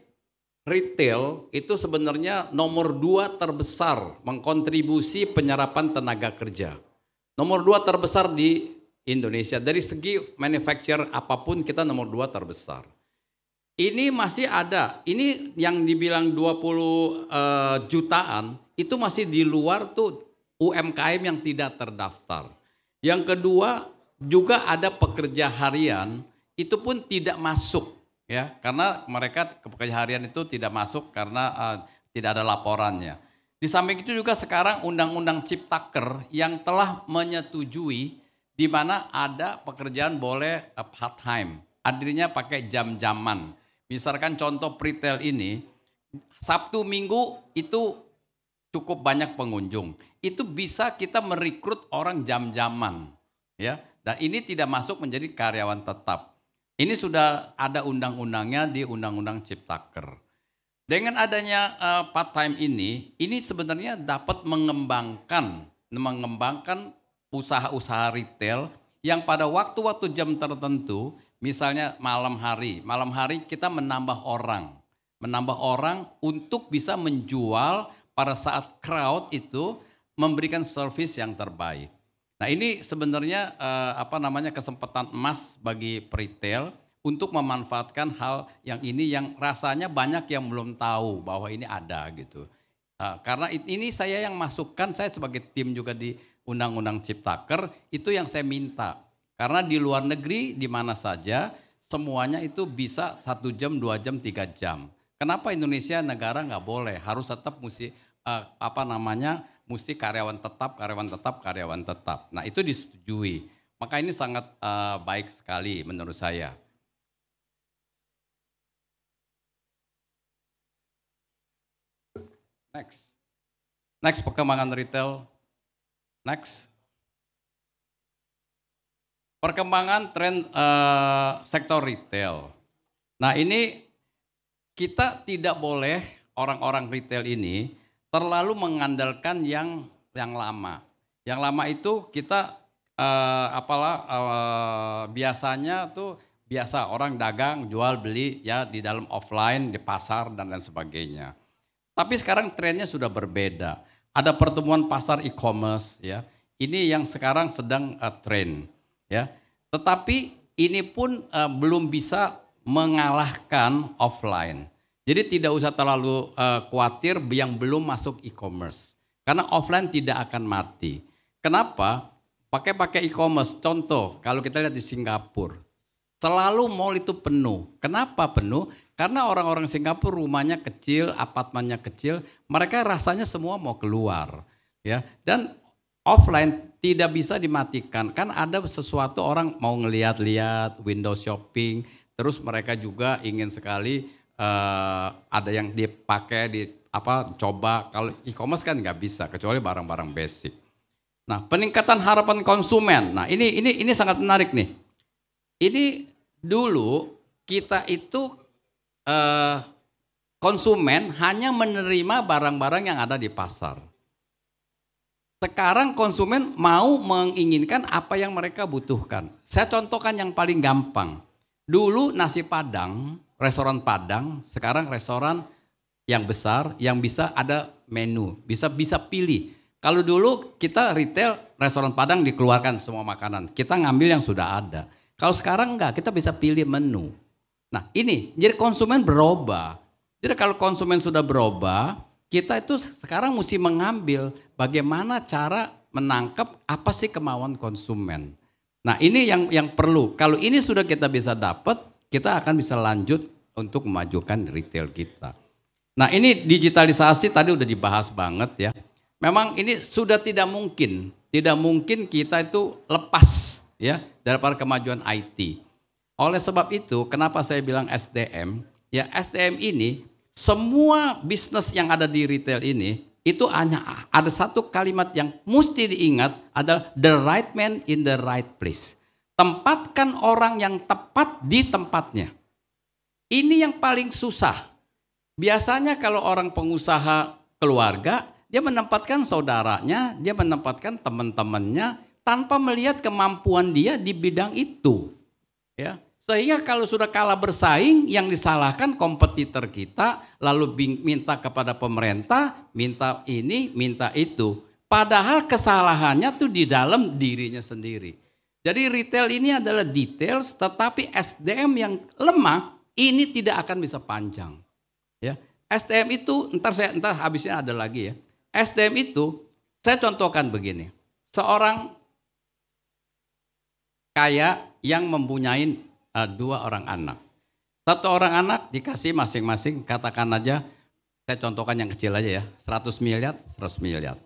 retail itu sebenarnya nomor dua terbesar mengkontribusi penyerapan tenaga kerja. Nomor dua terbesar di Indonesia. Dari segi manufacture apapun kita nomor dua terbesar. Ini masih ada. Ini yang dibilang 20 uh, eh, jutaan itu masih di luar tuh UMKM yang tidak terdaftar. Yang kedua juga ada pekerja harian itu pun tidak masuk ya karena mereka pekerja harian itu tidak masuk karena uh, tidak ada laporannya. Di samping itu juga sekarang undang-undang Ciptaker yang telah menyetujui di mana ada pekerjaan boleh eh, part time. Artinya pakai jam-jaman. Misalkan contoh retail ini, Sabtu Minggu itu cukup banyak pengunjung. Itu bisa kita merekrut orang jam-jaman, ya. Dan ini tidak masuk menjadi karyawan tetap. Ini sudah ada undang-undangnya di Undang-Undang Ciptaker. Dengan adanya uh, part time ini, ini sebenarnya dapat mengembangkan mengembangkan usaha-usaha retail yang pada waktu-waktu jam tertentu, misalnya malam hari, malam hari kita menambah orang, menambah orang untuk bisa menjual pada saat crowd itu memberikan service yang terbaik. Nah ini sebenarnya eh, apa namanya kesempatan emas bagi retail untuk memanfaatkan hal yang ini yang rasanya banyak yang belum tahu bahwa ini ada gitu. Eh, karena ini saya yang masukkan, saya sebagai tim juga di undang-undang ciptaker itu yang saya minta. Karena di luar negeri di mana saja semuanya itu bisa satu jam, dua jam, tiga jam. Kenapa Indonesia negara nggak boleh? Harus tetap mesti uh, eh, apa namanya? Mesti karyawan tetap, karyawan tetap, karyawan tetap. Nah itu disetujui. Maka ini sangat uh, baik sekali menurut saya. Next. Next perkembangan retail Next. Perkembangan tren uh, eh, sektor retail. Nah ini kita tidak boleh orang-orang retail ini terlalu mengandalkan yang yang lama. Yang lama itu kita uh, apalah uh, biasanya tuh biasa orang dagang jual beli ya di dalam offline di pasar dan lain sebagainya. Tapi sekarang trennya sudah berbeda ada pertemuan pasar e-commerce ya. Ini yang sekarang sedang uh, eh, tren ya. Tetapi ini pun uh, belum bisa mengalahkan offline. Jadi tidak usah terlalu uh, khawatir yang belum masuk e-commerce. Karena offline tidak akan mati. Kenapa? Pakai-pakai e-commerce. Contoh, kalau kita lihat di Singapura. Selalu mall itu penuh. Kenapa penuh? Karena orang-orang Singapura rumahnya kecil, apartemennya kecil, mereka rasanya semua mau keluar, ya. Dan offline tidak bisa dimatikan. Kan ada sesuatu orang mau ngeliat-liat window shopping, terus mereka juga ingin sekali uh, ada yang dipakai di apa coba kalau e-commerce kan nggak bisa kecuali barang-barang basic. Nah, peningkatan harapan konsumen. Nah, ini ini ini sangat menarik nih ini dulu kita itu eh, konsumen hanya menerima barang-barang yang ada di pasar. Sekarang konsumen mau menginginkan apa yang mereka butuhkan. Saya contohkan yang paling gampang. Dulu nasi Padang, restoran Padang, sekarang restoran yang besar yang bisa ada menu, bisa bisa pilih. Kalau dulu kita retail restoran Padang dikeluarkan semua makanan, kita ngambil yang sudah ada. Kalau sekarang enggak, kita bisa pilih menu. Nah ini, jadi konsumen berubah. Jadi kalau konsumen sudah berubah, kita itu sekarang mesti mengambil bagaimana cara menangkap apa sih kemauan konsumen. Nah ini yang yang perlu. Kalau ini sudah kita bisa dapat, kita akan bisa lanjut untuk memajukan retail kita. Nah ini digitalisasi tadi udah dibahas banget ya. Memang ini sudah tidak mungkin, tidak mungkin kita itu lepas ya daripada kemajuan IT. Oleh sebab itu, kenapa saya bilang SDM? Ya SDM ini semua bisnis yang ada di retail ini itu hanya ada satu kalimat yang mesti diingat adalah the right man in the right place. Tempatkan orang yang tepat di tempatnya. Ini yang paling susah. Biasanya kalau orang pengusaha keluarga, dia menempatkan saudaranya, dia menempatkan teman-temannya, tanpa melihat kemampuan dia di bidang itu. Ya. Sehingga kalau sudah kalah bersaing, yang disalahkan kompetitor kita, lalu minta kepada pemerintah, minta ini, minta itu. Padahal kesalahannya tuh di dalam dirinya sendiri. Jadi retail ini adalah details, tetapi SDM yang lemah ini tidak akan bisa panjang. Ya, SDM itu, ntar saya ntar habisnya ada lagi ya. SDM itu, saya contohkan begini. Seorang kaya yang mempunyai uh, dua orang anak. Satu orang anak dikasih masing-masing katakan aja saya contohkan yang kecil aja ya, 100 miliar, 100 miliar.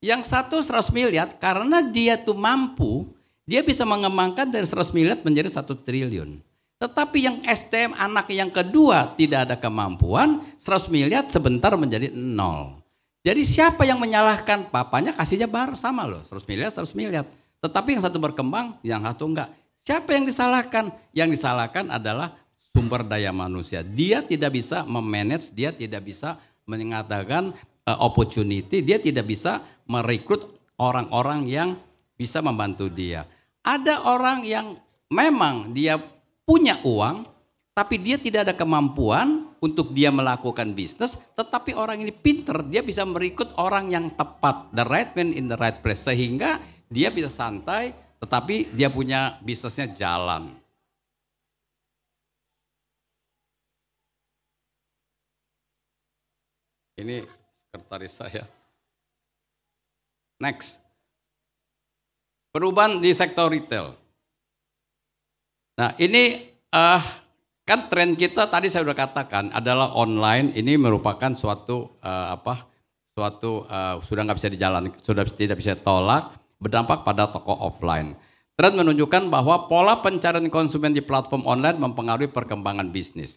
Yang satu 100 miliar karena dia tuh mampu, dia bisa mengembangkan dari 100 miliar menjadi satu triliun. Tetapi yang STM anak yang kedua tidak ada kemampuan, 100 miliar sebentar menjadi nol. Jadi siapa yang menyalahkan? Papanya kasihnya baru sama loh, 100 miliar, 100 miliar. Tetapi yang satu berkembang, yang satu enggak. Siapa yang disalahkan? Yang disalahkan adalah sumber daya manusia. Dia tidak bisa memanage, dia tidak bisa mengatakan uh, opportunity, dia tidak bisa merekrut orang-orang yang bisa membantu dia. Ada orang yang memang dia punya uang, tapi dia tidak ada kemampuan untuk dia melakukan bisnis, tetapi orang ini pinter, dia bisa merekrut orang yang tepat, the right man in the right place, sehingga dia bisa santai, tetapi dia punya bisnisnya jalan. Ini sekretaris saya. Next. Perubahan di sektor retail. Nah ini uh, kan tren kita tadi saya sudah katakan adalah online ini merupakan suatu uh, apa suatu uh, sudah nggak bisa dijalan sudah tidak bisa tolak berdampak pada toko offline. Trend menunjukkan bahwa pola pencarian konsumen di platform online mempengaruhi perkembangan bisnis.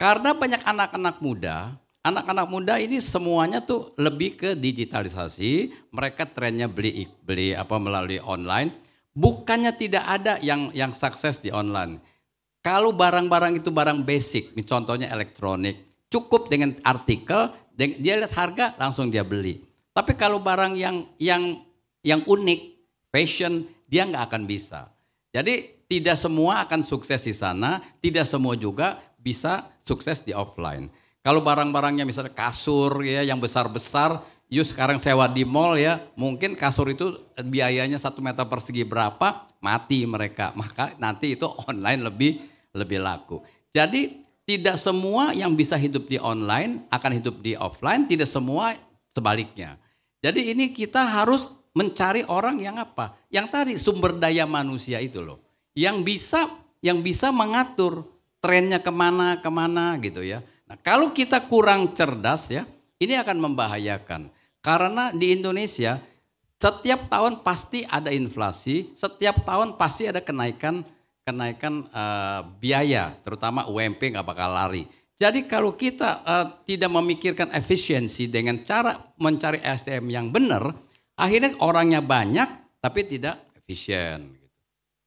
Karena banyak anak-anak muda, anak-anak muda ini semuanya tuh lebih ke digitalisasi, mereka trennya beli beli apa melalui online. Bukannya tidak ada yang yang sukses di online. Kalau barang-barang itu barang basic, contohnya elektronik, cukup dengan artikel, dia lihat harga langsung dia beli. Tapi kalau barang yang yang yang unik, fashion dia nggak akan bisa. Jadi tidak semua akan sukses di sana, tidak semua juga bisa sukses di offline. Kalau barang-barangnya misalnya kasur ya yang besar-besar, you sekarang sewa di mall ya, mungkin kasur itu eh, biayanya satu meter persegi berapa, mati mereka. *laughs* Maka nanti itu online lebih lebih laku. Jadi tidak semua yang bisa hidup di online akan hidup di offline, tidak semua sebaliknya. Jadi ini kita harus mencari orang yang apa? Yang tadi sumber daya manusia itu loh. Yang bisa yang bisa mengatur trennya kemana kemana gitu ya. Nah kalau kita kurang cerdas ya, ini akan membahayakan. Karena di Indonesia setiap tahun pasti ada inflasi, setiap tahun pasti ada kenaikan kenaikan uh, biaya, terutama UMP nggak bakal lari. Jadi kalau kita uh, tidak memikirkan efisiensi dengan cara mencari SDM yang benar, Akhirnya orangnya banyak tapi tidak efisien.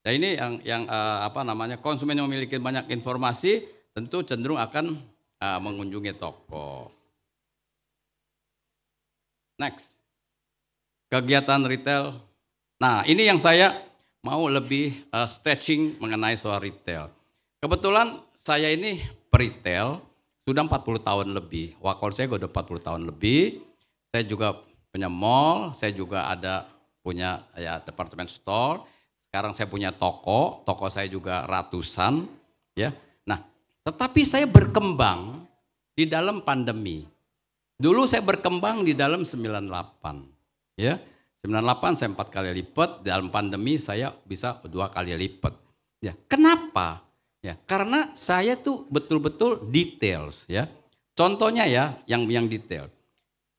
Nah ini yang yang eh, apa namanya konsumen yang memiliki banyak informasi tentu cenderung akan eh, mengunjungi toko. Next, kegiatan retail. Nah ini yang saya mau lebih uh, stretching mengenai soal retail. Kebetulan saya ini peritel sudah 40 tahun lebih. Wakil saya udah 40 tahun lebih. Saya juga punya mall, saya juga ada punya ya department store. Sekarang saya punya toko, toko saya juga ratusan, ya. Nah, tetapi saya berkembang di dalam pandemi. Dulu saya berkembang di dalam 98, ya. 98 saya empat kali lipat, dalam pandemi saya bisa dua kali lipat. Ya, kenapa? Ya, karena saya tuh betul-betul details ya. Contohnya ya, yang yang detail.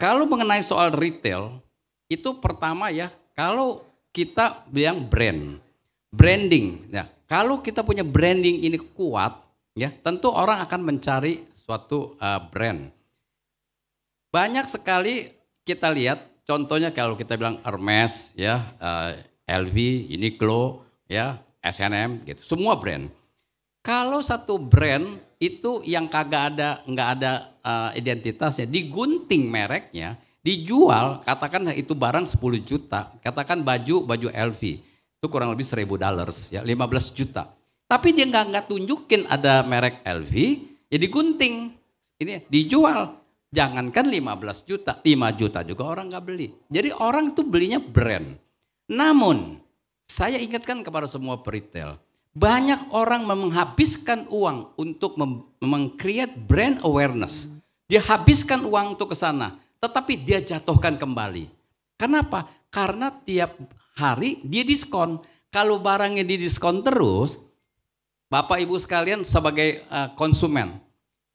Kalau mengenai soal retail, itu pertama ya, kalau kita bilang brand, branding. Ya, kalau kita punya branding ini kuat, ya tentu orang akan mencari suatu uh, brand. Banyak sekali kita lihat, contohnya kalau kita bilang Hermes, ya uh, eh, LV, Uniqlo, ya SNM, gitu. Semua brand. Kalau satu brand itu yang kagak ada nggak ada uh, identitasnya digunting mereknya dijual katakan ya itu barang 10 juta katakan baju baju LV itu kurang lebih 1000 dollars ya 15 juta tapi dia nggak nggak tunjukin ada merek LV ya digunting ini dijual jangankan 15 juta 5 juta juga orang nggak beli jadi orang tuh belinya brand namun saya ingatkan kepada semua peritel banyak orang menghabiskan uang untuk mengcreate brand awareness. Dia habiskan uang untuk ke sana, tetapi dia jatuhkan kembali. Kenapa? Karena tiap hari dia diskon. Kalau barangnya di diskon terus, Bapak Ibu sekalian sebagai uh, konsumen,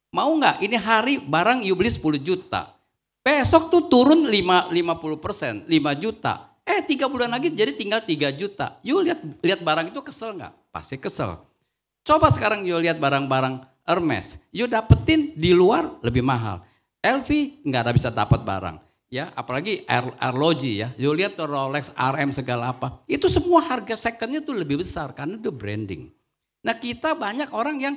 mau nggak ini hari barang you beli 10 juta, besok tuh turun 5, 50 persen, 5 juta. Eh tiga bulan lagi jadi tinggal 3 juta. You lihat lihat barang itu kesel nggak? pasti kesel. Coba sekarang yuk lihat barang-barang Hermes, yuk dapetin di luar lebih mahal. LV nggak ada bisa dapat barang. Ya, apalagi arloji ya. Yuk lihat Rolex, RM segala apa. Itu semua harga secondnya tuh lebih besar karena itu branding. Nah kita banyak orang yang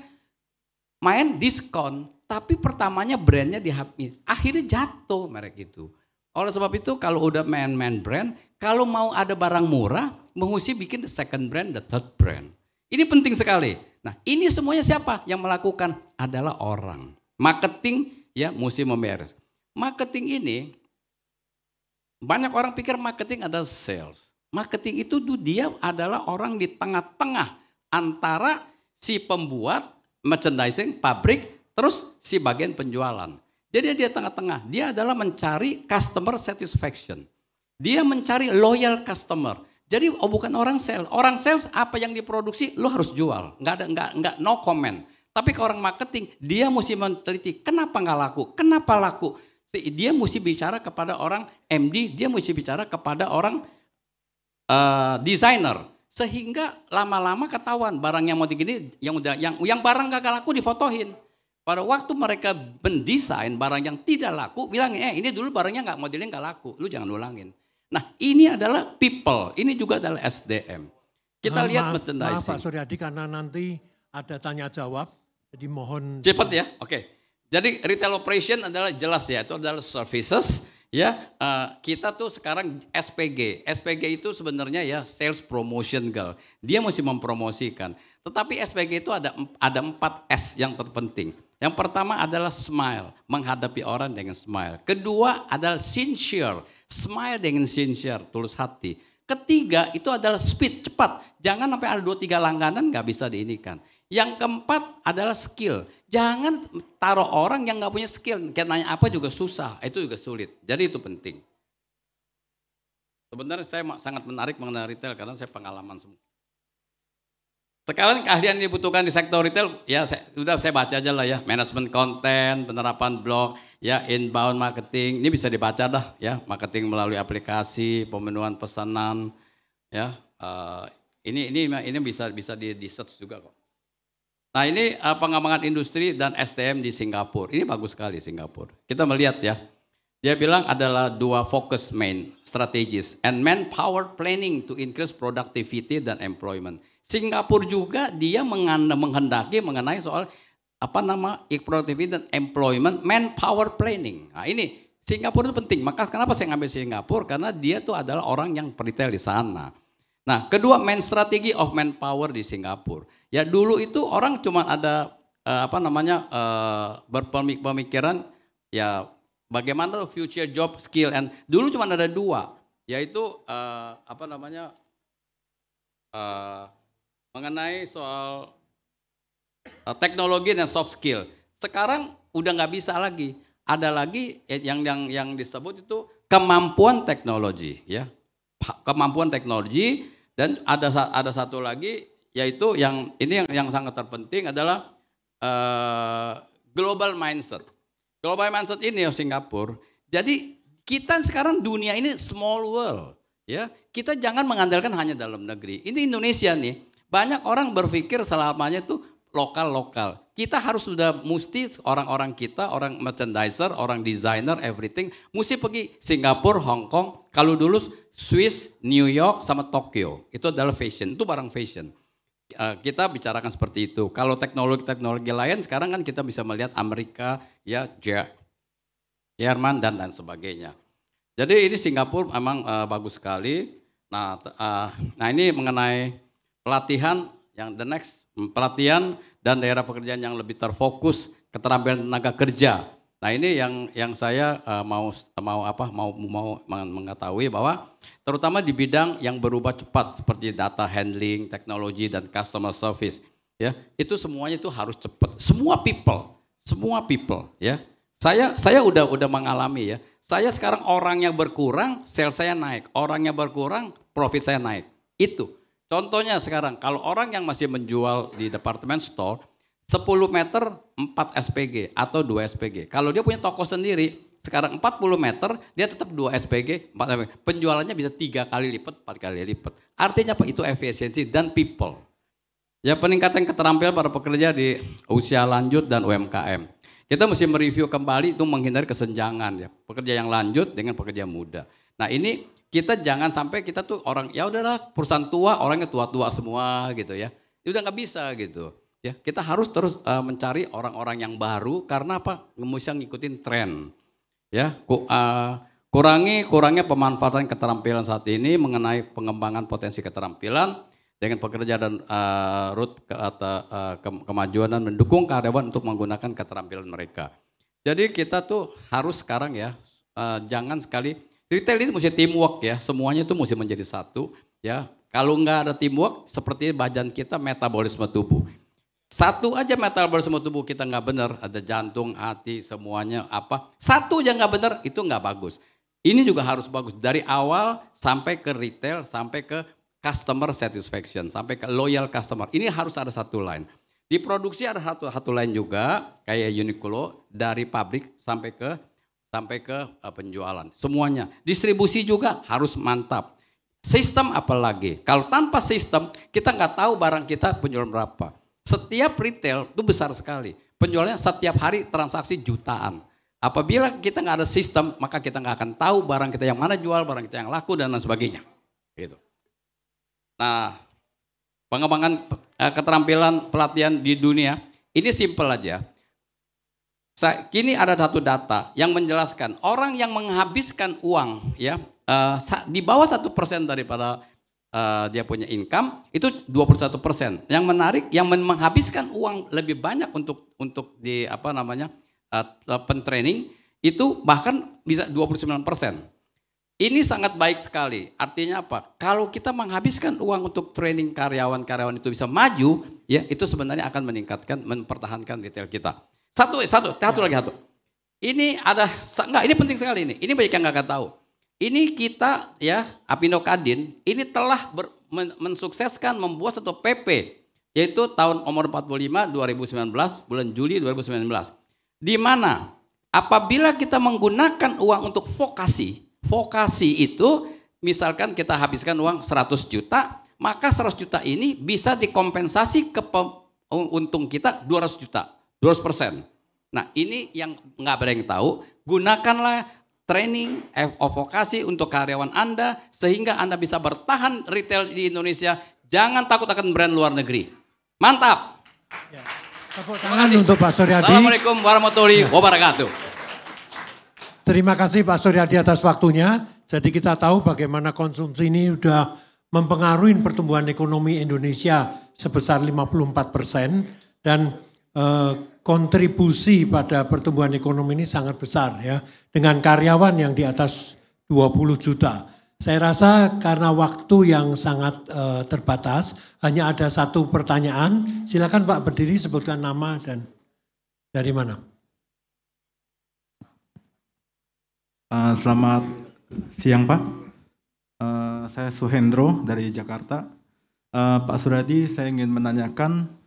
main diskon, tapi pertamanya brandnya dihabis. Akhirnya jatuh merek itu. Oleh sebab itu kalau udah main-main brand, kalau mau ada barang murah, mengusir bikin the second brand, the third brand. Ini penting sekali. Nah, ini semuanya siapa yang melakukan? Adalah orang. Marketing ya mesti memeres. Marketing ini banyak orang pikir marketing adalah sales. Marketing itu dia adalah orang di tengah-tengah antara si pembuat merchandising pabrik terus si bagian penjualan. Jadi dia tengah-tengah. Dia adalah mencari customer satisfaction. Dia mencari loyal customer. Jadi oh bukan orang sales. Orang sales apa yang diproduksi lo harus jual. Nggak ada nggak nggak no comment. Tapi ke orang marketing dia mesti meneliti kenapa nggak laku, kenapa laku. Dia mesti bicara kepada orang MD, dia mesti bicara kepada orang uh, eh, desainer. Sehingga lama-lama ketahuan barang yang mau digini, yang udah yang yang barang gak laku difotohin. Pada waktu mereka mendesain barang yang tidak laku, bilang eh ini dulu barangnya nggak modelnya nggak laku, lu jangan ulangin. Nah ini adalah people, ini juga adalah SDM. Kita nah, lihat maaf, merchandising. Maaf Pak Suryadi karena nanti ada tanya jawab, jadi mohon. Cepat ya, oke. Okay. Jadi retail operation adalah jelas ya, itu adalah services ya. Uh, kita tuh sekarang SPG, SPG itu sebenarnya ya sales promotion girl. Dia masih mempromosikan. Tetapi SPG itu ada ada empat S yang terpenting. Yang pertama adalah smile, menghadapi orang dengan smile. Kedua adalah sincere, smile dengan sincere, tulus hati. Ketiga itu adalah speed, cepat. Jangan sampai ada dua tiga langganan gak bisa diinikan. Yang keempat adalah skill. Jangan taruh orang yang gak punya skill. Kayak nanya apa juga susah, itu juga sulit. Jadi itu penting. Sebenarnya saya sangat menarik mengenai retail karena saya pengalaman semua sekarang keahlian yang dibutuhkan di sektor retail, ya saya, sudah saya baca aja lah ya, manajemen konten, penerapan blog, ya inbound marketing, ini bisa dibaca dah ya, marketing melalui aplikasi, pemenuhan pesanan, ya uh, ini ini ini bisa bisa di, di search juga kok. Nah ini uh, pengembangan industri dan STM di Singapura, ini bagus sekali Singapura. Kita melihat ya, dia bilang adalah dua fokus main strategis and manpower planning to increase productivity dan employment Singapura juga dia menghendaki mengenai soal apa nama productivity dan employment manpower planning. Nah ini Singapura itu penting. Maka kenapa saya ngambil Singapura? Karena dia tuh adalah orang yang peritel di sana. Nah, kedua main strategi of manpower di Singapura. Ya dulu itu orang cuma ada uh, apa namanya uh, berpemikiran ya bagaimana future job skill and dulu cuma ada dua yaitu uh, apa namanya uh, mengenai soal eh, teknologi dan soft skill. Sekarang udah nggak bisa lagi. Ada lagi eh, yang yang yang disebut itu kemampuan teknologi, ya kemampuan teknologi dan ada ada satu lagi yaitu yang ini yang yang sangat terpenting adalah uh, global mindset. Global mindset ini oh, Singapura. Jadi kita sekarang dunia ini small world, ya. Kita jangan mengandalkan hanya dalam negeri. Ini Indonesia nih banyak orang berpikir selamanya itu lokal-lokal. Kita harus sudah mesti orang-orang kita, orang merchandiser, orang designer, everything, mesti pergi Singapura, Hong Kong, kalau dulu Swiss, New York, sama Tokyo. Itu adalah fashion, itu barang fashion. Eh, kita bicarakan seperti itu. Kalau teknologi-teknologi lain, sekarang kan kita bisa melihat Amerika, ya Jerman, dan lain sebagainya. Jadi ini Singapura memang eh, bagus sekali. Nah, eh, nah ini mengenai pelatihan yang the next pelatihan dan daerah pekerjaan yang lebih terfokus keterampilan tenaga kerja. Nah ini yang yang saya uh, mau mau apa mau mau mengetahui bahwa terutama di bidang yang berubah cepat seperti data handling, teknologi dan customer service ya itu semuanya itu harus cepat semua people semua people ya saya saya udah udah mengalami ya saya sekarang orangnya berkurang sel saya naik orangnya berkurang profit saya naik itu Contohnya sekarang, kalau orang yang masih menjual di department store, 10 meter 4 SPG atau 2 SPG. Kalau dia punya toko sendiri, sekarang 40 meter, dia tetap 2 SPG, 4 SPG. Penjualannya bisa tiga kali lipat, empat kali lipat. Artinya apa? Itu efisiensi dan people. Ya peningkatan keterampilan para pekerja di usia lanjut dan UMKM. Kita mesti mereview kembali itu menghindari kesenjangan ya. Pekerja yang lanjut dengan pekerja muda. Nah ini kita jangan sampai kita tuh orang ya udahlah perusahaan tua orangnya tua-tua semua gitu ya. Itu ya udah nggak bisa gitu. Ya, kita harus terus uh, mencari orang-orang yang baru karena apa? Mesti ngikutin tren. Ya, ku, uh, kurangi kurangnya pemanfaatan keterampilan saat ini mengenai pengembangan potensi keterampilan dengan pekerja dan uh, root ke, uh, ke, kemajuan dan mendukung karyawan untuk menggunakan keterampilan mereka. Jadi kita tuh harus sekarang ya uh, jangan sekali Retail ini mesti teamwork ya, semuanya itu mesti menjadi satu ya. Kalau nggak ada teamwork, seperti badan kita metabolisme tubuh. Satu aja metabolisme tubuh kita nggak benar, ada jantung, hati, semuanya apa. Satu aja nggak benar, itu nggak bagus. Ini juga harus bagus dari awal sampai ke retail, sampai ke customer satisfaction, sampai ke loyal customer. Ini harus ada satu line. Di produksi ada satu satu line juga kayak Uniqlo dari pabrik sampai ke sampai ke eh, penjualan. Semuanya. Distribusi juga harus mantap. Sistem apalagi. Kalau tanpa sistem, kita nggak tahu barang kita penjualan berapa. Setiap retail itu besar sekali. penjualnya setiap hari transaksi jutaan. Apabila kita nggak ada sistem, maka kita nggak akan tahu barang kita yang mana jual, barang kita yang laku, dan lain sebagainya. Gitu. Nah, pengembangan eh, keterampilan pelatihan di dunia, ini simple aja. Saya, kini ada satu data yang menjelaskan orang yang menghabiskan uang ya uh, di bawah satu persen daripada uh, dia punya income itu 21 persen. Yang menarik, yang menghabiskan uang lebih banyak untuk untuk di apa namanya uh, pentraining itu bahkan bisa 29 persen. Ini sangat baik sekali. Artinya apa? Kalau kita menghabiskan uang untuk training karyawan-karyawan itu bisa maju, ya itu sebenarnya akan meningkatkan, mempertahankan retail kita. Satu, satu, satu ya. lagi satu. Ini ada enggak ini penting sekali ini. Ini banyak yang enggak tahu. Ini kita ya Apinokadin ini telah ber, men, mensukseskan membuat satu PP yaitu tahun nomor 45 2019 bulan Juli 2019. Di mana apabila kita menggunakan uang untuk vokasi, vokasi itu misalkan kita habiskan uang 100 juta, maka 100 juta ini bisa dikompensasi ke untung kita 200 juta. 200%. Nah ini yang nggak ada yang tahu, gunakanlah training eh, advokasi untuk karyawan Anda sehingga Anda bisa bertahan retail di Indonesia. Jangan takut akan brand luar negeri. Mantap. Ya. Tepuk untuk Pak Suryadi. Assalamualaikum warahmatullahi wabarakatuh. Terima kasih Pak Suryadi atas waktunya. Jadi kita tahu bagaimana konsumsi ini sudah mempengaruhi pertumbuhan ekonomi Indonesia sebesar 54 persen. Dan eh, kontribusi pada pertumbuhan ekonomi ini sangat besar ya dengan karyawan yang di atas 20 juta. Saya rasa karena waktu yang sangat uh, terbatas hanya ada satu pertanyaan. Silakan Pak berdiri sebutkan nama dan dari mana. Uh, selamat siang Pak. Uh, saya Suhendro dari Jakarta. Uh, Pak Suradi, saya ingin menanyakan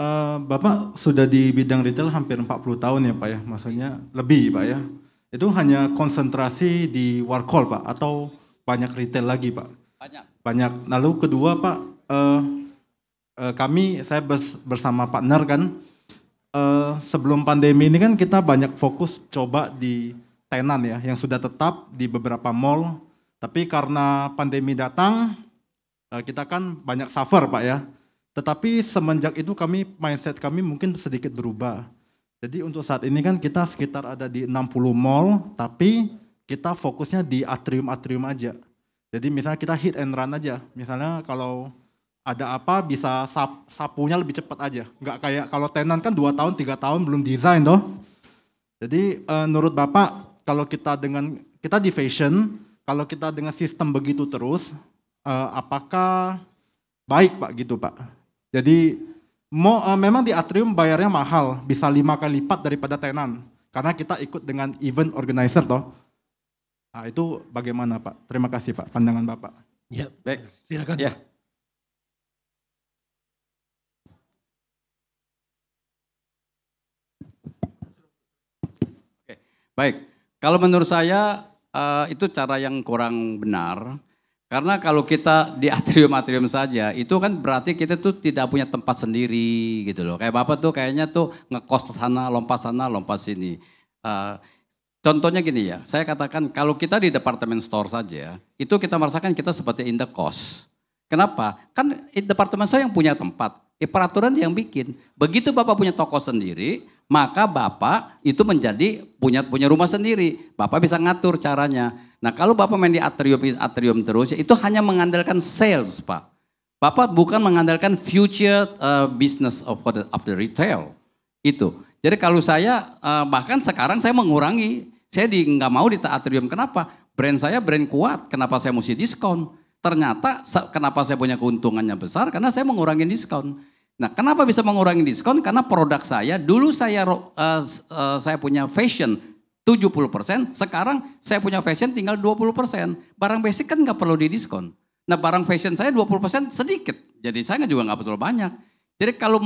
Eh, Bapak sudah di bidang retail hampir 40 tahun ya Pak ya, maksudnya lebih Pak ya. Itu hanya konsentrasi di Warkol Pak atau banyak retail lagi Pak? Banyak. Banyak. Lalu kedua Pak, uh, uh, kami saya bersama partner kan, uh, sebelum pandemi ini kan kita banyak fokus coba di tenan ya, yang sudah tetap di beberapa mall. Tapi karena pandemi datang, uh, kita kan banyak suffer Pak ya tetapi semenjak itu kami mindset kami mungkin sedikit berubah. Jadi untuk saat ini kan kita sekitar ada di 60 mall, tapi kita fokusnya di atrium-atrium aja. Jadi misalnya kita hit and run aja. Misalnya kalau ada apa bisa sap, sapunya lebih cepat aja. Enggak kayak kalau tenan kan 2 tahun, 3 tahun belum desain toh. Jadi eh, menurut Bapak kalau kita dengan kita di fashion, kalau kita dengan sistem begitu terus, eh, apakah baik Pak gitu Pak? Jadi mo, uh, eh, memang di atrium bayarnya mahal, bisa lima kali lipat daripada tenan. Karena kita ikut dengan event organizer toh. Nah, itu bagaimana Pak? Terima kasih Pak, pandangan Bapak. Ya, baik. Silakan. Ya. Oke, baik. Kalau menurut saya uh, itu cara yang kurang benar karena kalau kita di atrium-atrium saja, itu kan berarti kita tuh tidak punya tempat sendiri gitu loh. Kayak Bapak tuh kayaknya tuh ngekos sana, lompat sana, lompat sini. Uh, contohnya gini ya, saya katakan kalau kita di departemen store saja, itu kita merasakan kita seperti in the cost. Kenapa? Kan departemen saya yang punya tempat, eh, peraturan yang bikin. Begitu Bapak punya toko sendiri, maka Bapak itu menjadi punya punya rumah sendiri. Bapak bisa ngatur caranya. Nah kalau Bapak main di atrium atrium terus, ya itu hanya mengandalkan sales Pak. Bapak bukan mengandalkan future uh, business of the, of the retail. Itu. Jadi kalau saya, uh, bahkan sekarang saya mengurangi. Saya di, nggak mau di atrium. Kenapa? Brand saya brand kuat. Kenapa saya mesti diskon? Ternyata kenapa saya punya keuntungannya besar? Karena saya mengurangi diskon. Nah, kenapa bisa mengurangi diskon? Karena produk saya dulu saya uh, uh, saya punya fashion 70%, sekarang saya punya fashion tinggal 20%. Barang basic kan nggak perlu didiskon. Nah, barang fashion saya 20% sedikit. Jadi saya juga nggak betul banyak. Jadi kalau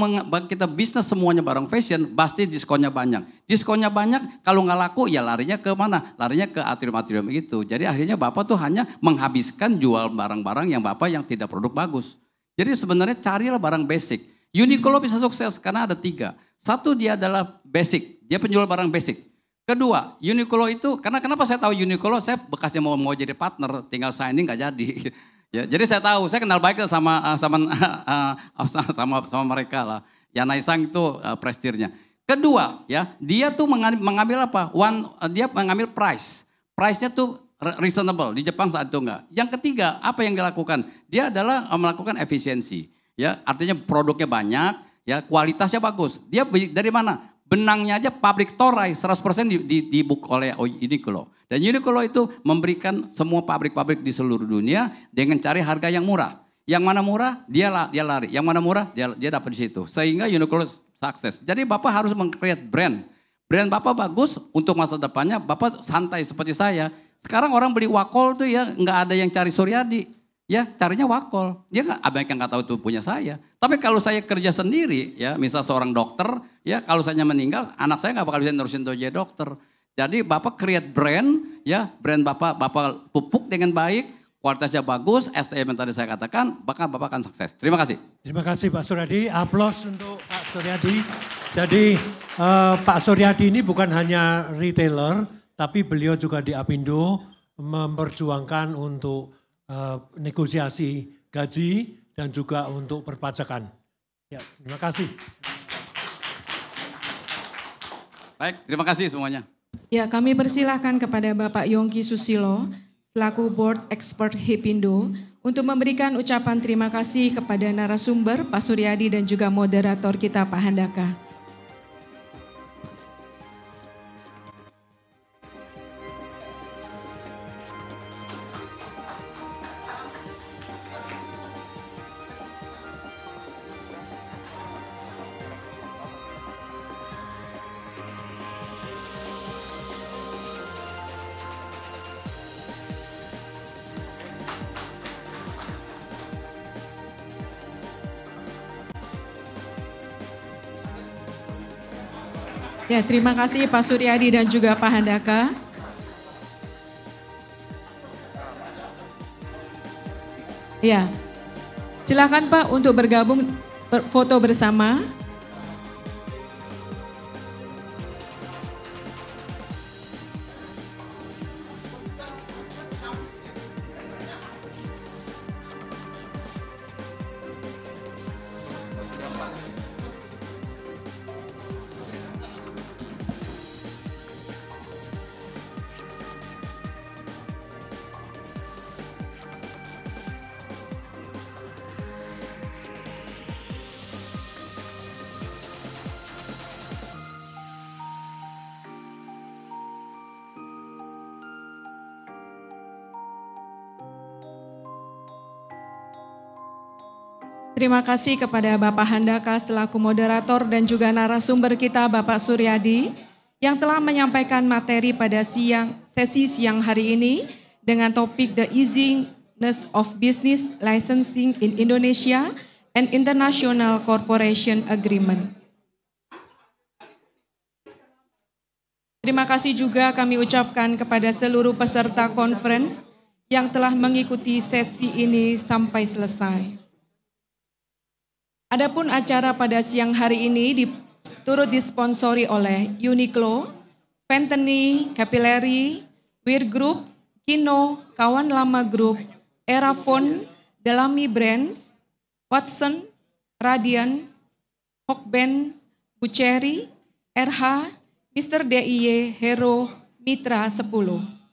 kita bisnis semuanya barang fashion, pasti diskonnya banyak. Diskonnya banyak, kalau nggak laku ya larinya ke mana? Larinya ke atrium-atrium itu. Jadi akhirnya Bapak tuh hanya menghabiskan jual barang-barang yang Bapak yang tidak produk bagus. Jadi sebenarnya carilah barang basic. Uniqlo bisa sukses karena ada tiga. Satu dia adalah basic, dia penjual barang basic. Kedua, Uniqlo itu karena kenapa saya tahu Uniqlo? Saya bekasnya mau mau jadi partner, tinggal signing nggak jadi. *laughs* ya, jadi saya tahu, saya kenal baik sama eh, sama *laughs* eh, sama sama, sama mereka lah. Ya Sang itu eh, prestirnya. Kedua, ya, dia tuh mengambil apa? One dia mengambil price. Price-nya tuh reasonable di Jepang saat itu enggak. Yang ketiga, apa yang dilakukan? Dia adalah melakukan efisiensi. Ya, artinya produknya banyak, ya kualitasnya bagus. Dia dari mana? Benangnya aja pabrik Torai 100% di, di, di book oleh Uniqlo. Dan Uniqlo itu memberikan semua pabrik-pabrik di seluruh dunia dengan cari harga yang murah. Yang mana murah dia dia lari, yang mana murah dia dia dapat di situ. Sehingga Uniqlo sukses. Jadi Bapak harus mengcreate brand. Brand Bapak bagus untuk masa depannya. Bapak santai seperti saya. Sekarang orang beli wakol tuh ya nggak ada yang cari Suryadi ya caranya wakol. Dia ya nggak banyak yang nggak tahu itu punya saya. Tapi kalau saya kerja sendiri, ya misal seorang dokter, ya kalau saya meninggal, anak saya nggak bakal bisa nerusin jadi dokter. Jadi bapak create brand, ya brand bapak bapak pupuk dengan baik, kualitasnya bagus, STM yang tadi saya katakan, bahkan bapak akan sukses. Terima kasih. Terima kasih Pak Suryadi. Aplaus untuk Pak Suryadi. Jadi eh, Pak Suryadi ini bukan hanya retailer, tapi beliau juga di Apindo memperjuangkan untuk Eh, negosiasi gaji dan juga untuk perpajakan. Ya, terima kasih. Baik, terima kasih semuanya. Ya, kami persilahkan kepada Bapak Yongki Susilo selaku Board Expert HIPindo untuk memberikan ucapan terima kasih kepada narasumber Pak Suryadi dan juga moderator kita Pak Handaka. Ya, terima kasih Pak Suryadi dan juga Pak Handaka. Ya, silakan Pak untuk bergabung foto bersama. Terima kasih kepada Bapak Handaka selaku moderator dan juga narasumber kita Bapak Suryadi yang telah menyampaikan materi pada siang sesi siang hari ini dengan topik The Easingness of Business Licensing in Indonesia and International Corporation Agreement. Terima kasih juga kami ucapkan kepada seluruh peserta conference yang telah mengikuti sesi ini sampai selesai. Adapun acara pada siang hari ini di, turut disponsori oleh Uniqlo, Fentany, Capillary, Weir Group, Kino, Kawan Lama Group, Erafon, Delami Brands, Watson, Radian, Hokben, Buceri, RH, Mr. DIY, Hero, Mitra 10.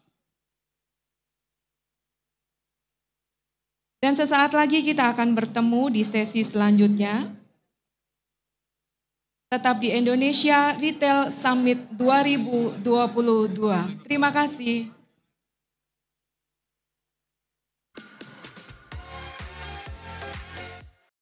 Dan sesaat lagi kita akan bertemu di sesi selanjutnya. Tetap di Indonesia Retail Summit 2022. Terima kasih.